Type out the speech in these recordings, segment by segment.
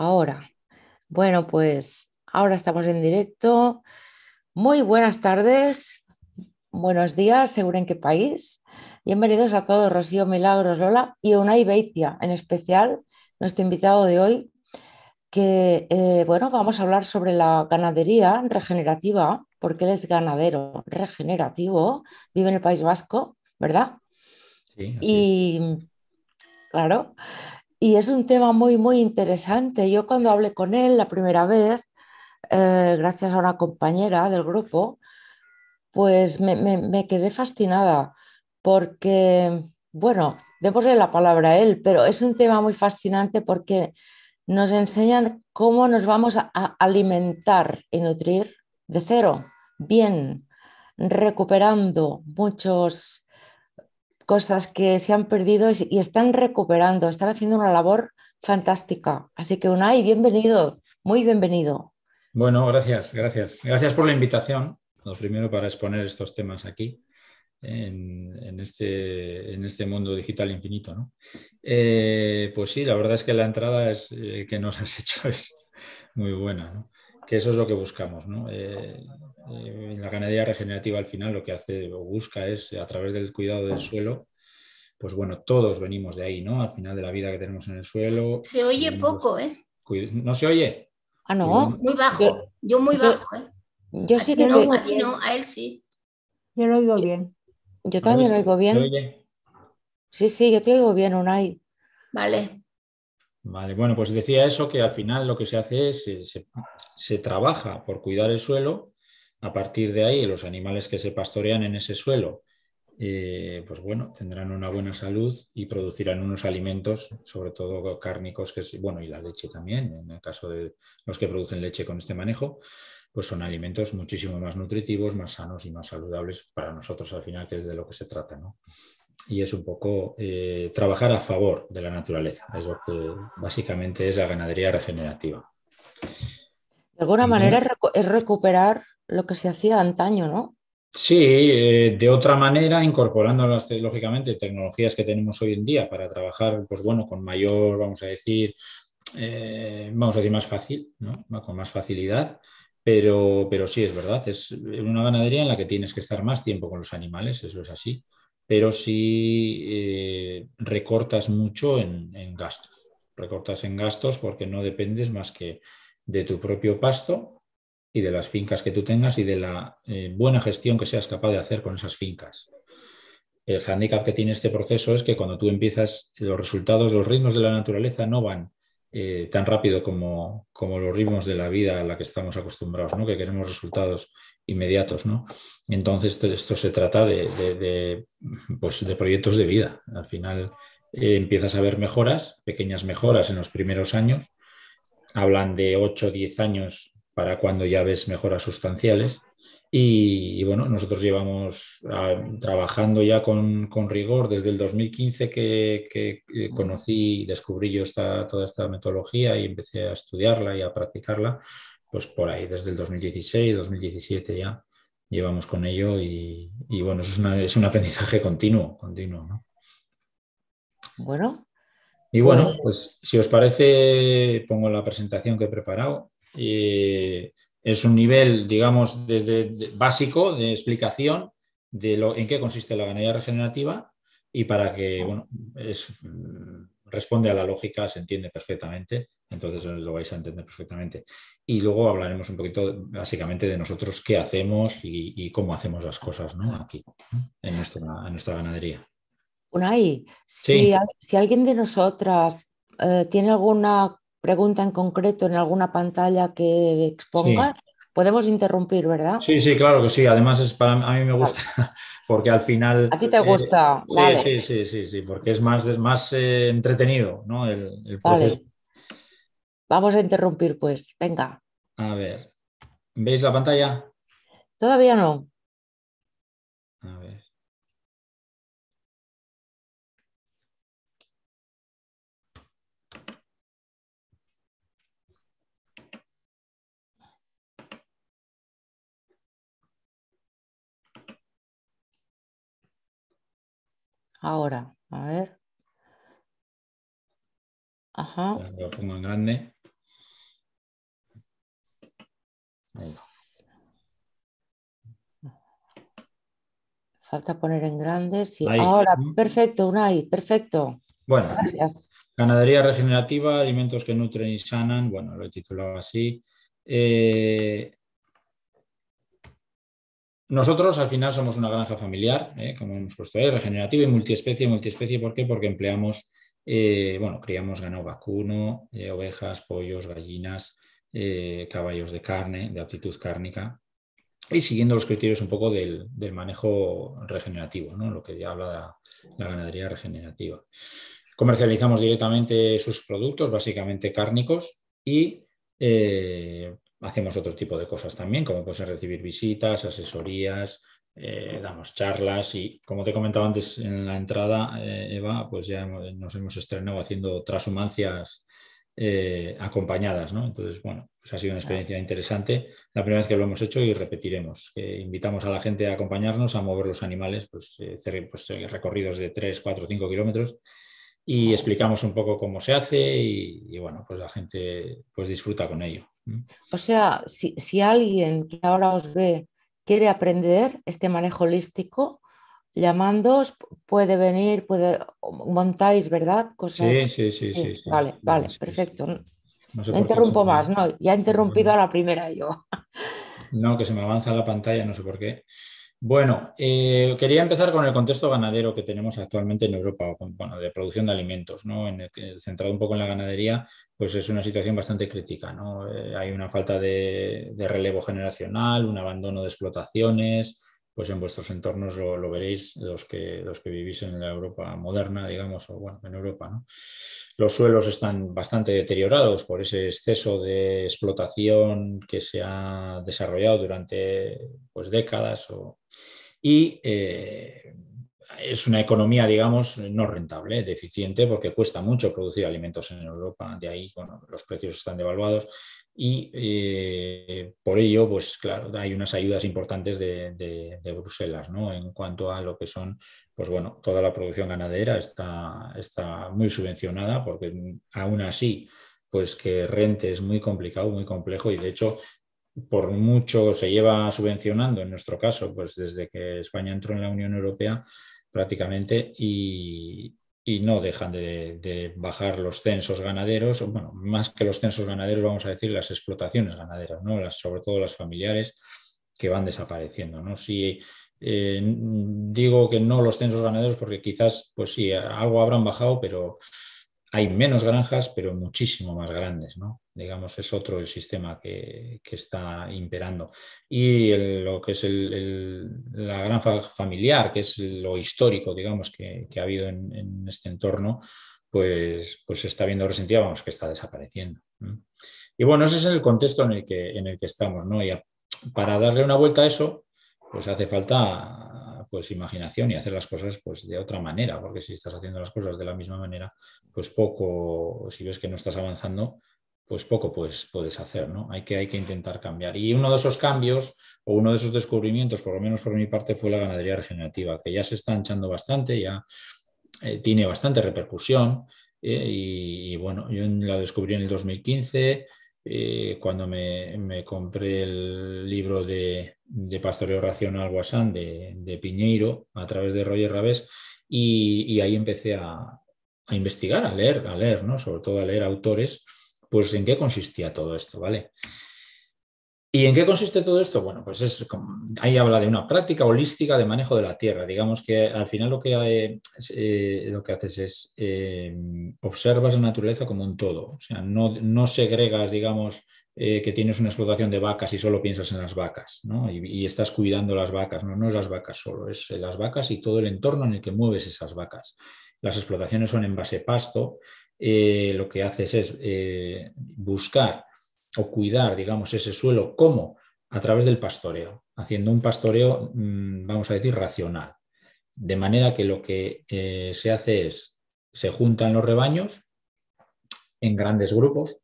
Ahora, bueno, pues ahora estamos en directo. Muy buenas tardes, buenos días, seguro en qué país. Bienvenidos a todos, Rocío Milagros Lola y Unai Beitia, en especial nuestro invitado de hoy, que, eh, bueno, vamos a hablar sobre la ganadería regenerativa, porque él es ganadero regenerativo, vive en el País Vasco, ¿verdad? Sí. Y, claro, y es un tema muy, muy interesante. Yo cuando hablé con él la primera vez, eh, gracias a una compañera del grupo, pues me, me quedé fascinada porque, bueno, démosle la palabra a él, pero es un tema muy fascinante porque nos enseñan cómo nos vamos a alimentar y nutrir de cero, bien, recuperando muchos cosas que se han perdido y están recuperando, están haciendo una labor fantástica. Así que Unai, bienvenido, muy bienvenido. Bueno, gracias, gracias. Gracias por la invitación, lo primero para exponer estos temas aquí. En, este, este, mundo digital infinito. Eh, pues sí, la verdad es que la entrada es, eh, que nos has hecho es muy buena que eso es lo que buscamos. ¿no? Eh, la ganadería regenerativa al final lo que hace o busca es a través del cuidado del suelo, pues bueno, todos venimos de ahí, ¿no? Al final de la vida que tenemos en el suelo. Se oye poco, ¿eh? ¿No se oye? Ah, no. Muy bajo, yo, muy bajo, ¿eh? Yo sí que no, a no, a él sí. Yo lo oigo bien. Yo también lo oigo bien. Sí, sí, yo te oigo bien, Unai. Vale. Vale, bueno, pues decía eso que al final lo que se hace es se, trabaja por cuidar el suelo. A partir de ahí, los animales que se pastorean en ese suelo, eh, pues bueno, tendrán una buena salud y producirán unos alimentos, sobre todo cárnicos, que bueno, y la leche también, en el caso de los que producen leche con este manejo, pues son alimentos muchísimo más nutritivos, más sanos y más saludables para nosotros al final, que es de lo que se trata, ¿no? y es un poco eh, trabajar a favor de la naturaleza. Es lo que básicamente es la ganadería regenerativa. De alguna manera es recuperar lo que se hacía antaño, ¿no? Sí, eh, de otra manera, incorporando las, lógicamente tecnologías que tenemos hoy en día para trabajar, pues bueno, con mayor, vamos a decir, eh, vamos a decir más fácil, ¿no? Con más facilidad. Pero, pero sí, es verdad, es una ganadería en la que tienes que estar más tiempo con los animales, eso es así pero sí eh, recortas mucho en, gastos. Recortas en gastos porque no dependes más que de tu propio pasto y de las fincas que tú tengas y de la eh, buena gestión que seas capaz de hacer con esas fincas. El hándicap que tiene este proceso es que cuando tú empiezas, los resultados, los ritmos de la naturaleza no van eh, tan rápido como, los ritmos de la vida a la que estamos acostumbrados, ¿no? que queremos resultados inmediatos. ¿no? Entonces, esto, se trata pues, de, proyectos de vida. Al final eh, empiezas a ver mejoras, pequeñas mejoras en los primeros años. Hablan de 8 o 10 años para cuando ya ves mejoras sustanciales. Y, bueno, nosotros llevamos ah, trabajando ya con, con, rigor desde el 2015 que, que eh, y conocí, descubrí yo toda esta metodología y empecé a estudiarla y a practicarla, pues por ahí desde el 2016, 2017 ya llevamos con ello y, bueno, es, un aprendizaje continuo, continuo. Bueno. Y bueno, pues, pues si os parece, pongo la presentación que he preparado eh, es un nivel, digamos, desde básico de explicación de lo, en qué consiste la ganadería regenerativa y para que, bueno, es, mm, responde a la lógica, se entiende perfectamente, entonces lo vais a entender perfectamente. Y luego hablaremos un poquito básicamente de nosotros qué hacemos y, cómo hacemos las cosas ¿no? aquí, en nuestra, nuestra ganadería. Unai, ahí si, alguien de nosotras eh, tiene alguna pregunta en concreto en alguna pantalla que expongas? Podemos interrumpir, ¿verdad? Sí, sí, claro que sí. Además, es para, a mí me gusta porque al final... A ti te eh, gusta. sí, sí, sí, sí, sí, porque es más, más eh, entretenido ¿no? el, proceso. Vamos a interrumpir, pues. Venga. A ver. ¿Veis la pantalla? Todavía no. Ahora, a ver. Ajá. Lo pongo en grande. Falta poner en grande. Sí, ahora, perfecto, Unai, perfecto. Bueno, Gracias. ganadería regenerativa, alimentos que nutren y sanan, bueno, lo he titulado así. Eh, nosotros al final somos una granja familiar, ¿eh? como hemos puesto ahí, regenerativa y multiespecie. Multiespecie, ¿por qué? Porque empleamos, eh, bueno, criamos ganado vacuno, eh, ovejas, pollos, gallinas, caballos de carne, de aptitud cárnica, y siguiendo los criterios un poco del, manejo regenerativo, ¿no? lo que ya habla la, ganadería regenerativa. Comercializamos directamente sus productos, básicamente cárnicos, y hacemos otro tipo de cosas también, como pues recibir visitas, asesorías, eh, damos charlas y como te he comentado antes en la entrada, eh, Eva, pues ya nos hemos estrenado haciendo transhumancias eh, acompañadas, ¿no? Entonces, bueno, pues ha sido una experiencia interesante, la primera vez que lo hemos hecho y repetiremos. invitamos a la gente a acompañarnos, a mover los animales, pues, pues recorridos de 3, 4, 5 kilómetros y explicamos un poco cómo se hace y, y bueno, pues la gente pues disfruta con ello. O sea, si, alguien que ahora os ve quiere aprender este manejo holístico, llamándos, puede venir, puede montáis, ¿verdad? Cosas... Sí, sí, sí, sí, Vale, vale, perfecto. No, interrumpo más, ya he interrumpido a la primera yo. No, que se me avanza la pantalla, no sé por qué. Bueno, eh, quería empezar con el contexto ganadero que tenemos actualmente en Europa, de producción de alimentos, ¿no? En el, centrado un poco en la ganadería, pues es una situación bastante crítica, ¿no? Eh, hay una falta de, relevo generacional, un abandono de explotaciones, pues en vuestros entornos lo, veréis, los que, los que vivís en la Europa moderna, digamos, o bueno, en Europa, Los suelos están bastante deteriorados por ese exceso de explotación que se ha desarrollado durante pues, décadas y eh, es una economía, digamos, no rentable, deficiente, porque cuesta mucho producir alimentos en Europa, de ahí los precios están devaluados y eh, por ello, pues claro, hay unas ayudas importantes de, Bruselas, ¿no? En cuanto a lo que son, pues bueno, toda la producción ganadera está, está muy subvencionada porque aún así, pues que rente es muy complicado, muy complejo y de hecho por mucho se lleva subvencionando en nuestro caso, pues desde que España entró en la Unión Europea prácticamente y, y no dejan de, bajar los censos ganaderos, bueno, más que los censos ganaderos, vamos a decir las explotaciones ganaderas, ¿no? Las, sobre todo las familiares que van desapareciendo. ¿no? Si eh, digo que no los censos ganaderos, porque quizás, pues sí, algo habrán bajado, pero hay menos granjas, pero muchísimo más grandes, ¿no? Digamos, es otro el sistema que, está imperando. Y lo que es la granja familiar, que es lo histórico, digamos, que, ha habido en, este entorno, pues, pues está viendo resentida, vamos, que está desapareciendo. Y bueno, ese es el contexto en el que, en el que estamos, ¿no? Y para darle una vuelta a eso, pues hace falta pues, imaginación y hacer las cosas pues, de otra manera, porque si estás haciendo las cosas de la misma manera, pues poco, si ves que no estás avanzando, pues poco pues, puedes hacer, ¿no? Hay que, hay que intentar cambiar. Y uno de esos cambios o uno de esos descubrimientos, por lo menos por mi parte, fue la ganadería regenerativa, que ya se está anchando bastante, ya eh, tiene bastante repercusión. Eh, y, bueno, yo la descubrí en el 2015, eh, cuando me, compré el libro de, de pastoreo racional Guasán de, Piñeiro a través de Roger Rabés y, ahí empecé a, investigar, a leer, a leer, ¿no? Sobre todo a leer autores, pues en qué consistía todo esto, ¿vale? ¿Y en qué consiste todo esto? Bueno, pues es ahí habla de una práctica holística de manejo de la tierra. Digamos que al final lo que, eh, lo que haces es eh, observas la naturaleza como un todo. O sea, no, no segregas, digamos, eh, que tienes una explotación de vacas y solo piensas en las vacas, ¿no? Y, estás cuidando las vacas, ¿no? no es las vacas solo, es eh, las vacas y todo el entorno en el que mueves esas vacas. Las explotaciones son en base pasto, eh, lo que haces es buscar o cuidar, digamos, ese suelo como a través del pastoreo, haciendo un pastoreo, mm, vamos a decir, racional. De manera que lo que se hace es, se juntan los rebaños en grandes grupos,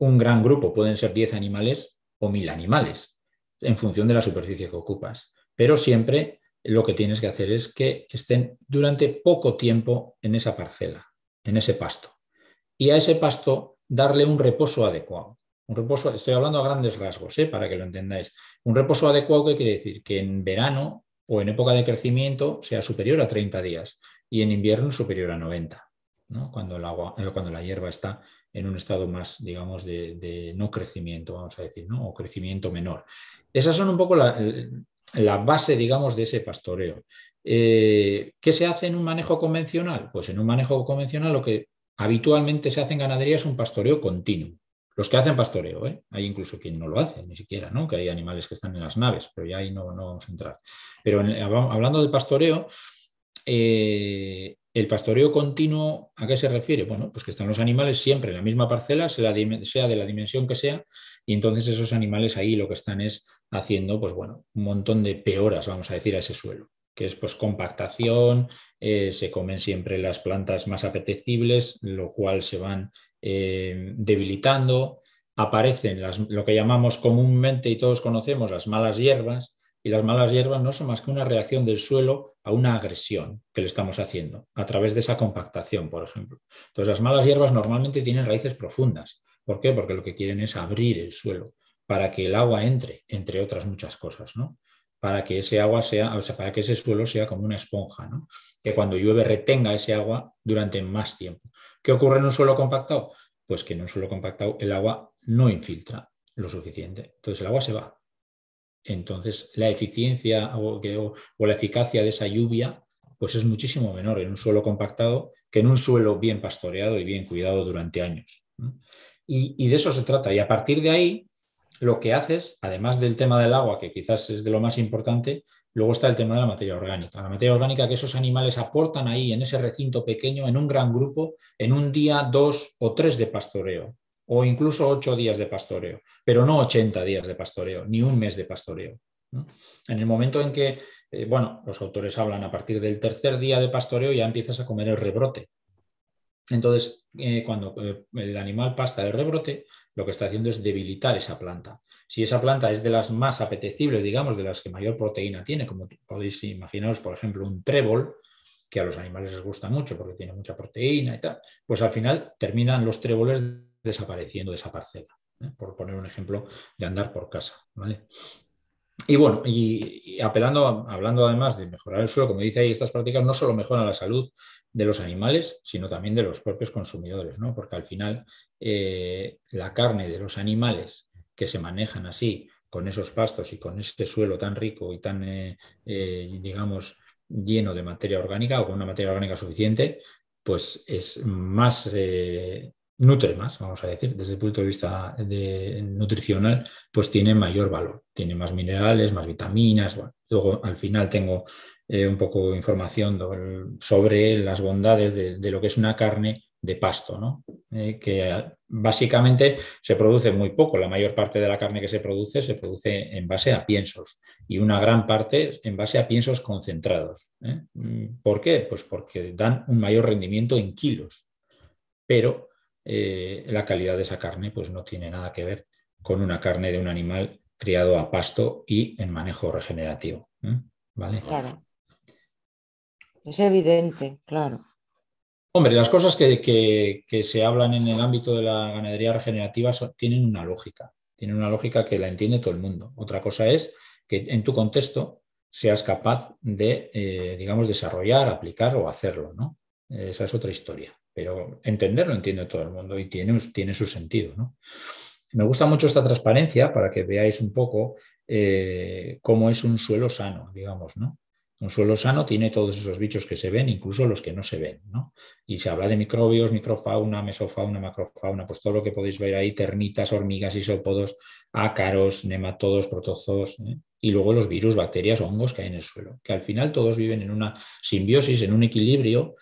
un gran grupo, pueden ser 10 animales o 1000 animales, en función de la superficie que ocupas. Pero siempre lo que tienes que hacer es que estén durante poco tiempo en esa parcela, en ese pasto. Y a ese pasto darle un reposo adecuado. Un reposo, estoy hablando a grandes rasgos, ¿eh? para que lo entendáis. Un reposo adecuado que quiere decir que en verano o en época de crecimiento sea superior a 30 días y en invierno superior a 90, cuando, el agua, eh, cuando la hierba está en un estado más, digamos, de, no crecimiento, vamos a decir, ¿no? o crecimiento menor. Esas son un poco la, base, digamos, de ese pastoreo. Eh, ¿Qué se hace en un manejo convencional? Pues en un manejo convencional lo que habitualmente se hace en ganadería es un pastoreo continuo. Los que hacen pastoreo, ¿eh? hay incluso quien no lo hace, ni siquiera, ¿no? que hay animales que están en las naves, pero ya ahí no, vamos a entrar. Pero hablando de pastoreo, eh, ¿El pastoreo continuo a qué se refiere? Bueno, pues que están los animales siempre en la misma parcela, sea de la dimensión que sea, y entonces esos animales ahí lo que están es haciendo, pues bueno, un montón de peoras, vamos a decir, a ese suelo, que es pues compactación, eh, se comen siempre las plantas más apetecibles, lo cual se van eh, debilitando, aparecen las, lo que llamamos comúnmente y todos conocemos las malas hierbas, y las malas hierbas no son más que una reacción del suelo a una agresión que le estamos haciendo a través de esa compactación, por ejemplo. Entonces, las malas hierbas normalmente tienen raíces profundas. ¿Por qué? Porque lo que quieren es abrir el suelo para que el agua entre, entre otras muchas cosas, ¿no? Para que ese agua sea, o sea, para que ese suelo sea como una esponja, ¿no? Que cuando llueve retenga ese agua durante más tiempo. ¿Qué ocurre en un suelo compactado? Pues que en un suelo compactado el agua no infiltra lo suficiente. Entonces el agua se va. Entonces, la eficiencia o, la eficacia de esa lluvia pues es muchísimo menor en un suelo compactado que en un suelo bien pastoreado y bien cuidado durante años. y de eso se trata. Y a partir de ahí, lo que haces, además del tema del agua, que quizás es de lo más importante, luego está el tema de la materia orgánica. La materia orgánica que esos animales aportan ahí, en ese recinto pequeño, en un gran grupo, en un día, dos o tres de pastoreo o incluso ocho días de pastoreo, pero no 80 días de pastoreo, ni un mes de pastoreo. En el momento en que, eh, bueno, los autores hablan a partir del tercer día de pastoreo ya empiezas a comer el rebrote. Entonces, eh, cuando eh, el animal pasta el rebrote, lo que está haciendo es debilitar esa planta. Si esa planta es de las más apetecibles, digamos, de las que mayor proteína tiene, como podéis imaginaros, por ejemplo, un trébol, que a los animales les gusta mucho porque tiene mucha proteína y tal, pues al final terminan los tréboles desapareciendo de esa parcela, ¿eh? por poner un ejemplo de andar por casa. ¿vale? Y bueno, y, apelando, hablando además de mejorar el suelo, como dice ahí, estas prácticas no solo mejoran la salud de los animales, sino también de los propios consumidores, ¿no? porque al final eh, la carne de los animales que se manejan así, con esos pastos y con este suelo tan rico y tan, eh, digamos, lleno de materia orgánica o con una materia orgánica suficiente, pues es más nutre más, vamos a decir, desde el punto de vista nutricional, pues tiene mayor valor, tiene más minerales, más vitaminas. Luego al final tengo eh, un poco de información sobre las bondades de, lo que es una carne de pasto, eh, que básicamente se produce muy poco, la mayor parte de la carne que se produce se produce en base a piensos y una gran parte en base a piensos concentrados. ¿eh? ¿Por qué? Pues porque dan un mayor rendimiento en kilos, pero eh, la calidad de esa carne pues no tiene nada que ver con una carne de un animal criado a pasto y en manejo regenerativo. ¿eh? ¿Vale? Claro. Es evidente, claro. Hombre, las cosas que, se hablan en el ámbito de la ganadería regenerativa tienen una lógica, tienen una lógica que la entiende todo el mundo. Otra cosa es que en tu contexto seas capaz de, eh, digamos, desarrollar, aplicar o hacerlo, ¿no? Esa es otra historia pero entenderlo entiende todo el mundo y tiene, tiene su sentido. ¿no? Me gusta mucho esta transparencia para que veáis un poco eh, cómo es un suelo sano, digamos, ¿no? Un suelo sano tiene todos esos bichos que se ven, incluso los que no se ven, ¿no? Y se habla de microbios, microfauna, mesofauna, macrofauna, pues todo lo que podéis ver ahí, termitas, hormigas, isópodos, ácaros, nematodos, protozoos, ¿eh? y luego los virus, bacterias, hongos que hay en el suelo, que al final todos viven en una simbiosis, en un equilibrio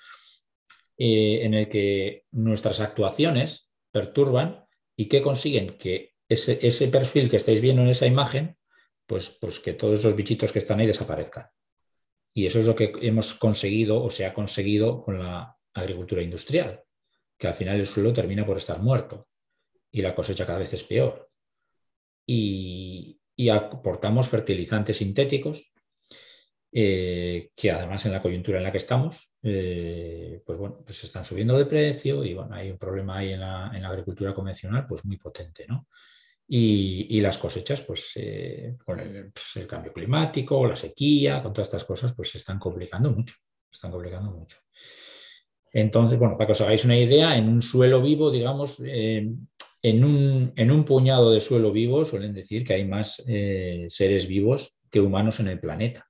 eh, en el que nuestras actuaciones perturban y que consiguen que ese, perfil que estáis viendo en esa imagen, pues, pues que todos esos bichitos que están ahí desaparezcan. Y eso es lo que hemos conseguido o se ha conseguido con la agricultura industrial, que al final el suelo termina por estar muerto y la cosecha cada vez es peor. Y, y aportamos fertilizantes sintéticos eh, que además en la coyuntura en la que estamos, eh, pues bueno, pues están subiendo de precio y bueno, hay un problema ahí en la, agricultura convencional pues muy potente, ¿no? Y, las cosechas, pues eh, con pues, el, cambio climático, la sequía, con todas estas cosas, pues se están complicando mucho, están complicando mucho. Entonces, bueno, para que os hagáis una idea, en un suelo vivo, digamos, en un, puñado de suelo vivo suelen decir que hay más seres vivos que humanos en el planeta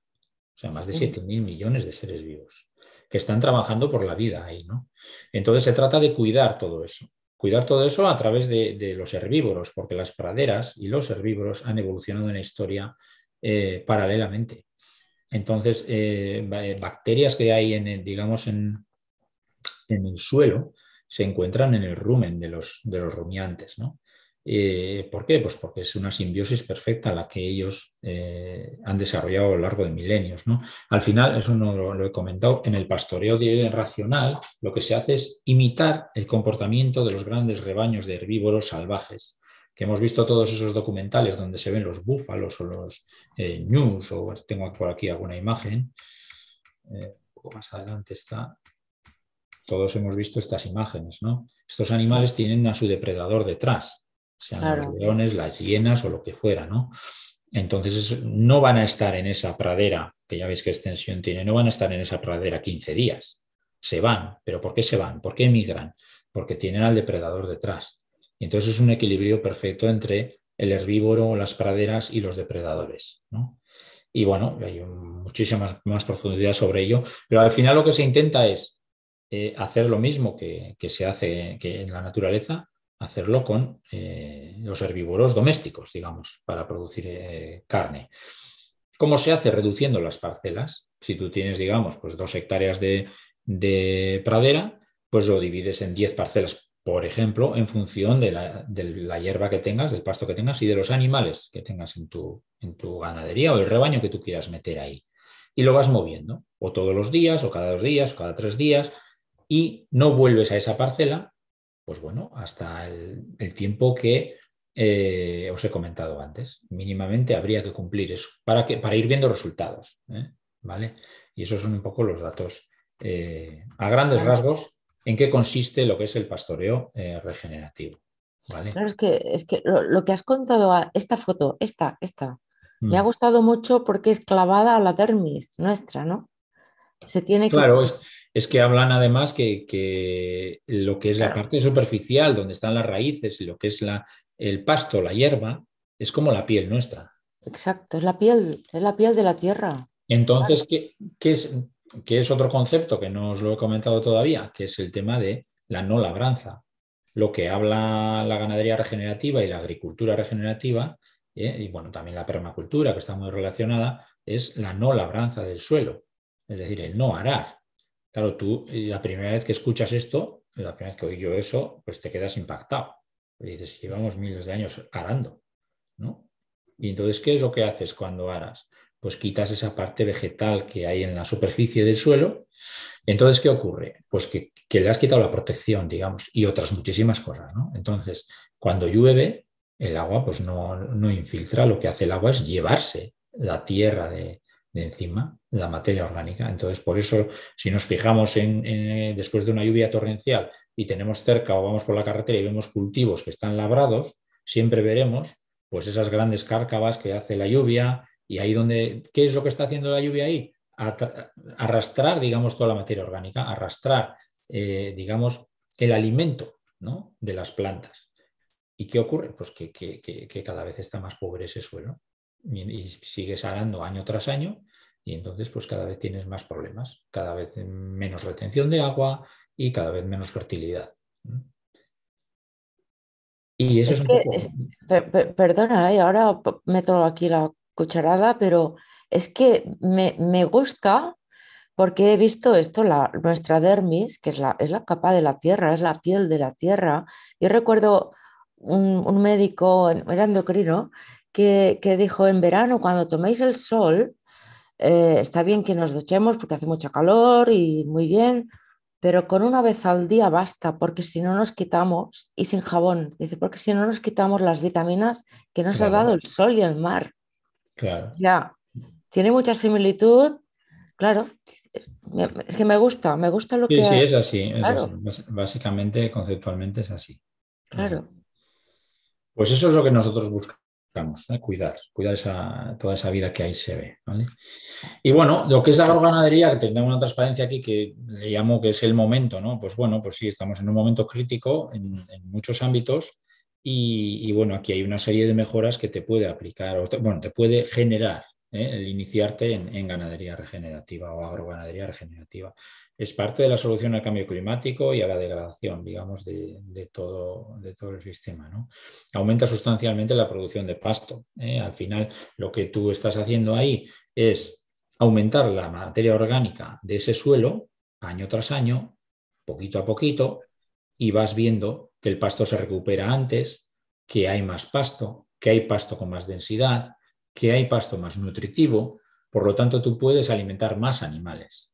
sea, más de 7.000 millones de seres vivos que están trabajando por la vida ahí, ¿no? Entonces se trata de cuidar todo eso. Cuidar todo eso a través de, los herbívoros, porque las praderas y los herbívoros han evolucionado en la historia eh, paralelamente. Entonces, eh, eh, bacterias que hay en, el, digamos, en, el suelo se encuentran en el rumen de los, de los rumiantes, ¿no? Eh, ¿Por qué? Pues porque es una simbiosis perfecta la que ellos eh, han desarrollado a lo largo de milenios. Al final, eso no lo, he comentado, en el pastoreo racional lo que se hace es imitar el comportamiento de los grandes rebaños de herbívoros salvajes, que hemos visto todos esos documentales donde se ven los búfalos o los eh, ñus o tengo por aquí alguna imagen, un poco más adelante está, todos hemos visto estas imágenes, Estos animales tienen a su depredador detrás sean los leones, las hienas o lo que fuera, ¿no? Entonces no van a estar en esa pradera, que ya veis qué extensión tiene, no van a estar en esa pradera 15 días. Se van, pero ¿por qué se van? ¿Por qué emigran? Porque tienen al depredador detrás. Y entonces es un equilibrio perfecto entre el herbívoro, las praderas y los depredadores. ¿no? Y bueno, hay muchísima más profundidad sobre ello, pero al final lo que se intenta es eh, hacer lo mismo que, se hace que en la naturaleza, hacerlo con eh, los herbívoros domésticos, digamos, para producir eh, carne. ¿Cómo se hace? Reduciendo las parcelas. Si tú tienes, digamos, pues dos hectáreas de, pradera, pues lo divides en 10 parcelas, por ejemplo, en función de la, hierba que tengas, del pasto que tengas y de los animales que tengas en tu, en tu ganadería o el rebaño que tú quieras meter ahí. Y lo vas moviendo, o todos los días, o cada dos días, o cada tres días, y no vuelves a esa parcela pues bueno, hasta el, tiempo que eh, os he comentado antes. Mínimamente habría que cumplir eso para, ir viendo resultados. ¿eh? ¿Vale? Y esos son un poco los datos eh, a grandes rasgos en qué consiste lo que es el pastoreo regenerativo. ¿Vale? Claro, es que, es lo, que has contado, ah, esta foto, esta, esta, me ha mm. gustado mucho porque es clavada a la dermis nuestra, ¿no? Se tiene que... Claro, es, es que hablan además que, lo que es la parte superficial, donde están las raíces y lo que es la, el pasto, la hierba, es como la piel nuestra. Exacto, es la piel, es la piel de la tierra. Entonces, ¿qué, es, otro concepto que no os lo he comentado todavía? Que es el tema de la no labranza. Lo que habla la ganadería regenerativa y la agricultura regenerativa, eh, y bueno, también la permacultura, que está muy relacionada, es la no labranza del suelo, es decir, el no arar. Claro, tú eh, la primera vez que escuchas esto, la primera vez que oí yo eso, pues te quedas impactado. dices, llevamos miles de años arando, ¿no? Y entonces, ¿qué es lo que haces cuando aras? Pues quitas esa parte vegetal que hay en la superficie del suelo. Entonces, ¿qué ocurre? Pues que, le has quitado la protección, digamos, y otras muchísimas cosas, ¿no? Entonces, cuando llueve, el agua pues no, no infiltra, lo que hace el agua es llevarse la tierra de, de encima la materia orgánica. Entonces, por eso, si nos fijamos en, eh, después de una lluvia torrencial y tenemos cerca o vamos por la carretera y vemos cultivos que están labrados, siempre veremos pues esas grandes cárcavas que hace la lluvia y ahí donde, ¿qué es lo que está haciendo la lluvia ahí? Arrastrar, digamos, toda la materia orgánica, arrastrar, eh, digamos, el alimento ¿no? de las plantas. ¿Y qué ocurre? Pues que, que, que cada vez está más pobre ese suelo y, sigue sigues año tras año y entonces pues cada vez tienes más problemas, cada vez menos retención de agua y cada vez menos fertilidad. Y eso es, perdona, eh, ahora meto aquí la cucharada, pero es que me, gusta porque he visto esto, la, nuestra dermis, que es la, es la, capa de la tierra, es la piel de la tierra. Yo recuerdo un, un médico, era endocrino, que, dijo en verano, cuando toméis el sol, eh, está bien que nos duchemos porque hace mucho calor y muy bien, pero con una vez al día basta, porque si no nos quitamos, y sin jabón, dice, porque si no nos quitamos las vitaminas que nos ha dado el sol y el mar. Claro. ya tiene mucha similitud, claro, es que me gusta, me gusta lo que... Sí, es así, es así, básicamente, conceptualmente es así. Claro. Pues eso es lo que nosotros buscamos vamos, ¿eh? cuidar, cuidar toda esa vida que ahí se ve. Y bueno, lo que es la agroganadería, que tengo una transparencia aquí que le llamo que es el momento, ¿no? Pues bueno, pues sí, estamos en un momento crítico en, muchos ámbitos y, bueno, aquí hay una serie de mejoras que te puede aplicar, o te, bueno, te puede generar ¿eh? el iniciarte en, ganadería regenerativa o agroganadería regenerativa es parte de la solución al cambio climático y a la degradación, digamos, de, todo, el sistema. ¿no? Aumenta sustancialmente la producción de pasto. ¿eh? Al final, lo que tú estás haciendo ahí es aumentar la materia orgánica de ese suelo año tras año, poquito a poquito, y vas viendo que el pasto se recupera antes, que hay más pasto, que hay pasto con más densidad, que hay pasto más nutritivo. Por lo tanto, tú puedes alimentar más animales.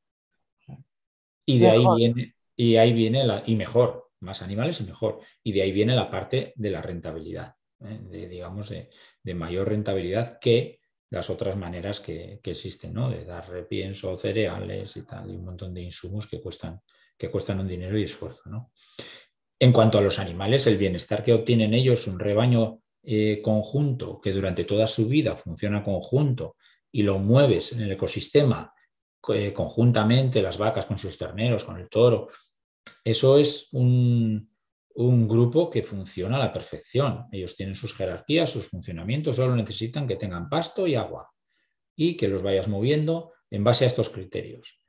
Y de ahí viene, y ahí viene la, y mejor, más animales y mejor. Y de ahí viene la parte de la rentabilidad, ¿eh? de, digamos, de, mayor rentabilidad que las otras maneras que, existen, ¿no? De dar repienso, cereales y tal, y un montón de insumos que cuestan, que cuestan un dinero y esfuerzo, ¿no? En cuanto a los animales, el bienestar que obtienen ellos, un rebaño eh, conjunto que durante toda su vida funciona conjunto y lo mueves en el ecosistema eh, conjuntamente las vacas con sus terneros, con el toro. Eso es un, grupo que funciona a la perfección. Ellos tienen sus jerarquías, sus funcionamientos, solo necesitan que tengan pasto y agua y que los vayas moviendo en base a estos criterios.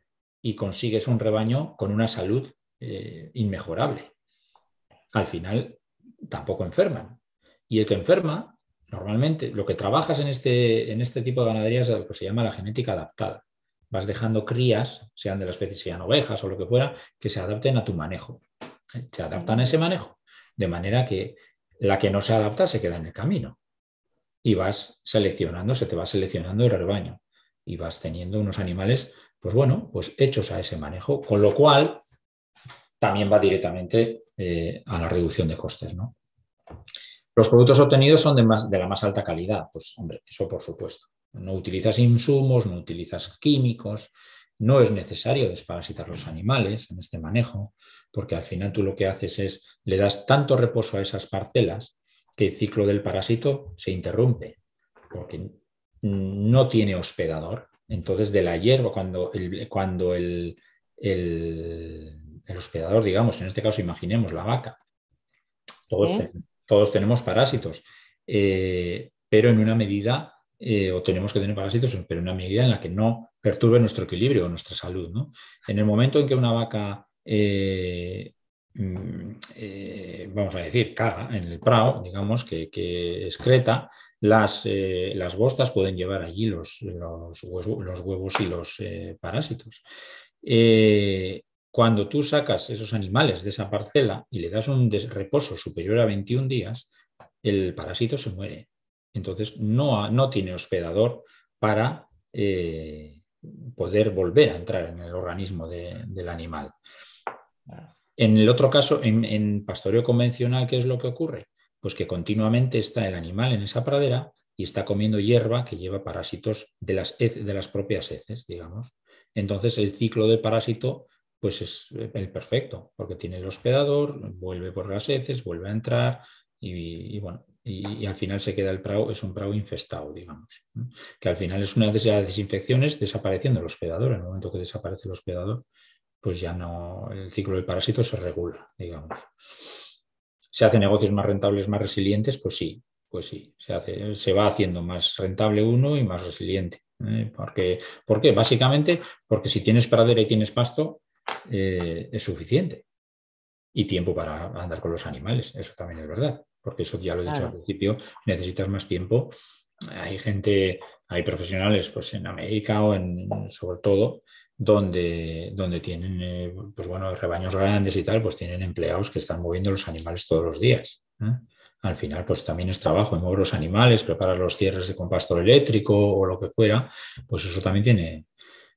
Y consigues un rebaño con una salud eh, inmejorable. Al final, tampoco enferman. Y el que enferma, normalmente, lo que trabajas en este, en este tipo de ganadería es pues lo que se llama la genética adaptada vas dejando crías, sean de la especie, sean ovejas o lo que fuera, que se adapten a tu manejo. ¿eh? Se adaptan a ese manejo, de manera que la que no se adapta se queda en el camino. Y vas seleccionando, se te va seleccionando el rebaño. Y vas teniendo unos animales, pues bueno, pues hechos a ese manejo, con lo cual también va directamente eh, a la reducción de costes, ¿no? Los productos obtenidos son de, más, de la más alta calidad, pues hombre, eso por supuesto. No utilizas insumos, no utilizas químicos, no es necesario desparasitar los animales en este manejo, porque al final tú lo que haces es le das tanto reposo a esas parcelas que el ciclo del parásito se interrumpe, porque no tiene hospedador. Entonces, de la hierba, cuando el, cuando el, el, hospedador, digamos, en este caso imaginemos la vaca, todos, todos tenemos parásitos, eh, pero en una medida eh, o tenemos que tener parásitos, pero en una medida en la que no perturbe nuestro equilibrio o nuestra salud. ¿no? En el momento en que una vaca, eh, mm, eh, vamos a decir, caga en el prado, digamos, que, excreta, las, las, bostas pueden llevar allí los, los, huevos y los parásitos. cuando tú sacas esos animales de esa parcela y le das un reposo superior a 21 días, el parásito se muere entonces no, no tiene hospedador para eh, poder volver a entrar en el organismo del animal. En el otro caso, en, pastoreo convencional, ¿qué es lo que ocurre? Pues que continuamente está el animal en esa pradera y está comiendo hierba que lleva parásitos de las, de las propias heces, digamos. Entonces el ciclo de parásito pues es el perfecto, porque tiene el hospedador, vuelve por las heces, vuelve a entrar y bueno, y, al final se queda el prao, es un prado infestado, digamos, que al final es una de esas desinfecciones desapareciendo el hospedador. En el momento que desaparece el hospedador, pues ya no, el ciclo del parásito se regula, digamos. ¿Se hacen negocios más rentables, más resilientes? Pues sí, pues sí, se, hace, se va haciendo más rentable uno y más resiliente. ¿eh? Porque, ¿Por qué? Básicamente porque si tienes pradera y tienes pasto, eh, es suficiente. Y tiempo para andar con los animales, eso también es verdad porque eso ya lo he dicho al principio, necesitas más tiempo. Hay gente, hay profesionales pues en América o en, sobre todo, donde, donde tienen eh, pues bueno, rebaños grandes y tal, pues tienen empleados que están moviendo los animales todos los días. ¿eh? Al final, pues también es trabajo, mover los animales, preparar los cierres de compastor eléctrico o lo que fuera, pues eso también tiene,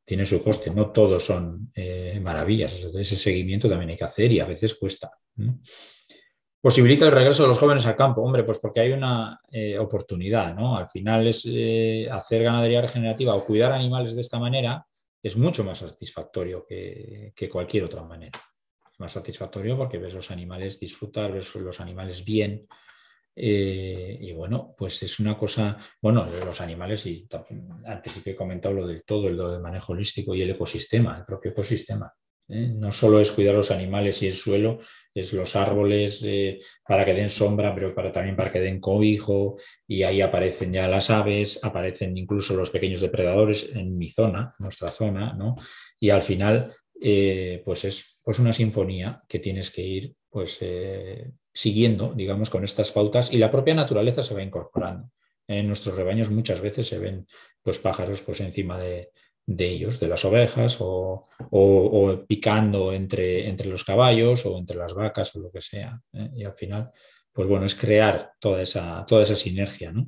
tiene su coste. No todos son eh, maravillas, ese seguimiento también hay que hacer y a veces cuesta posibilita el regreso de los jóvenes al campo. Hombre, pues porque hay una eh, oportunidad, ¿no? Al final es eh, hacer ganadería regenerativa o cuidar animales de esta manera es mucho más satisfactorio que, cualquier otra manera. Es más satisfactorio porque ves los animales disfrutar, ves los animales bien, eh, y bueno, pues es una cosa, bueno, los animales, y sí que he comentado lo del todo, lo del manejo holístico y el ecosistema, el propio ecosistema. ¿eh? No solo es cuidar los animales y el suelo, es los árboles eh, para que den sombra, pero para, también para que den cobijo, y ahí aparecen ya las aves, aparecen incluso los pequeños depredadores en mi zona, nuestra zona, ¿no? Y al final, eh, pues es pues una sinfonía que tienes que ir pues, siguiendo, digamos, con estas pautas, y la propia naturaleza se va incorporando. En nuestros rebaños muchas veces se ven pues, pájaros pues, encima de, de ellos, de las ovejas o, picando entre, entre, los caballos o entre las vacas o lo que sea. ¿eh? Y al final, pues bueno, es crear toda esa, toda esa sinergia. ¿no?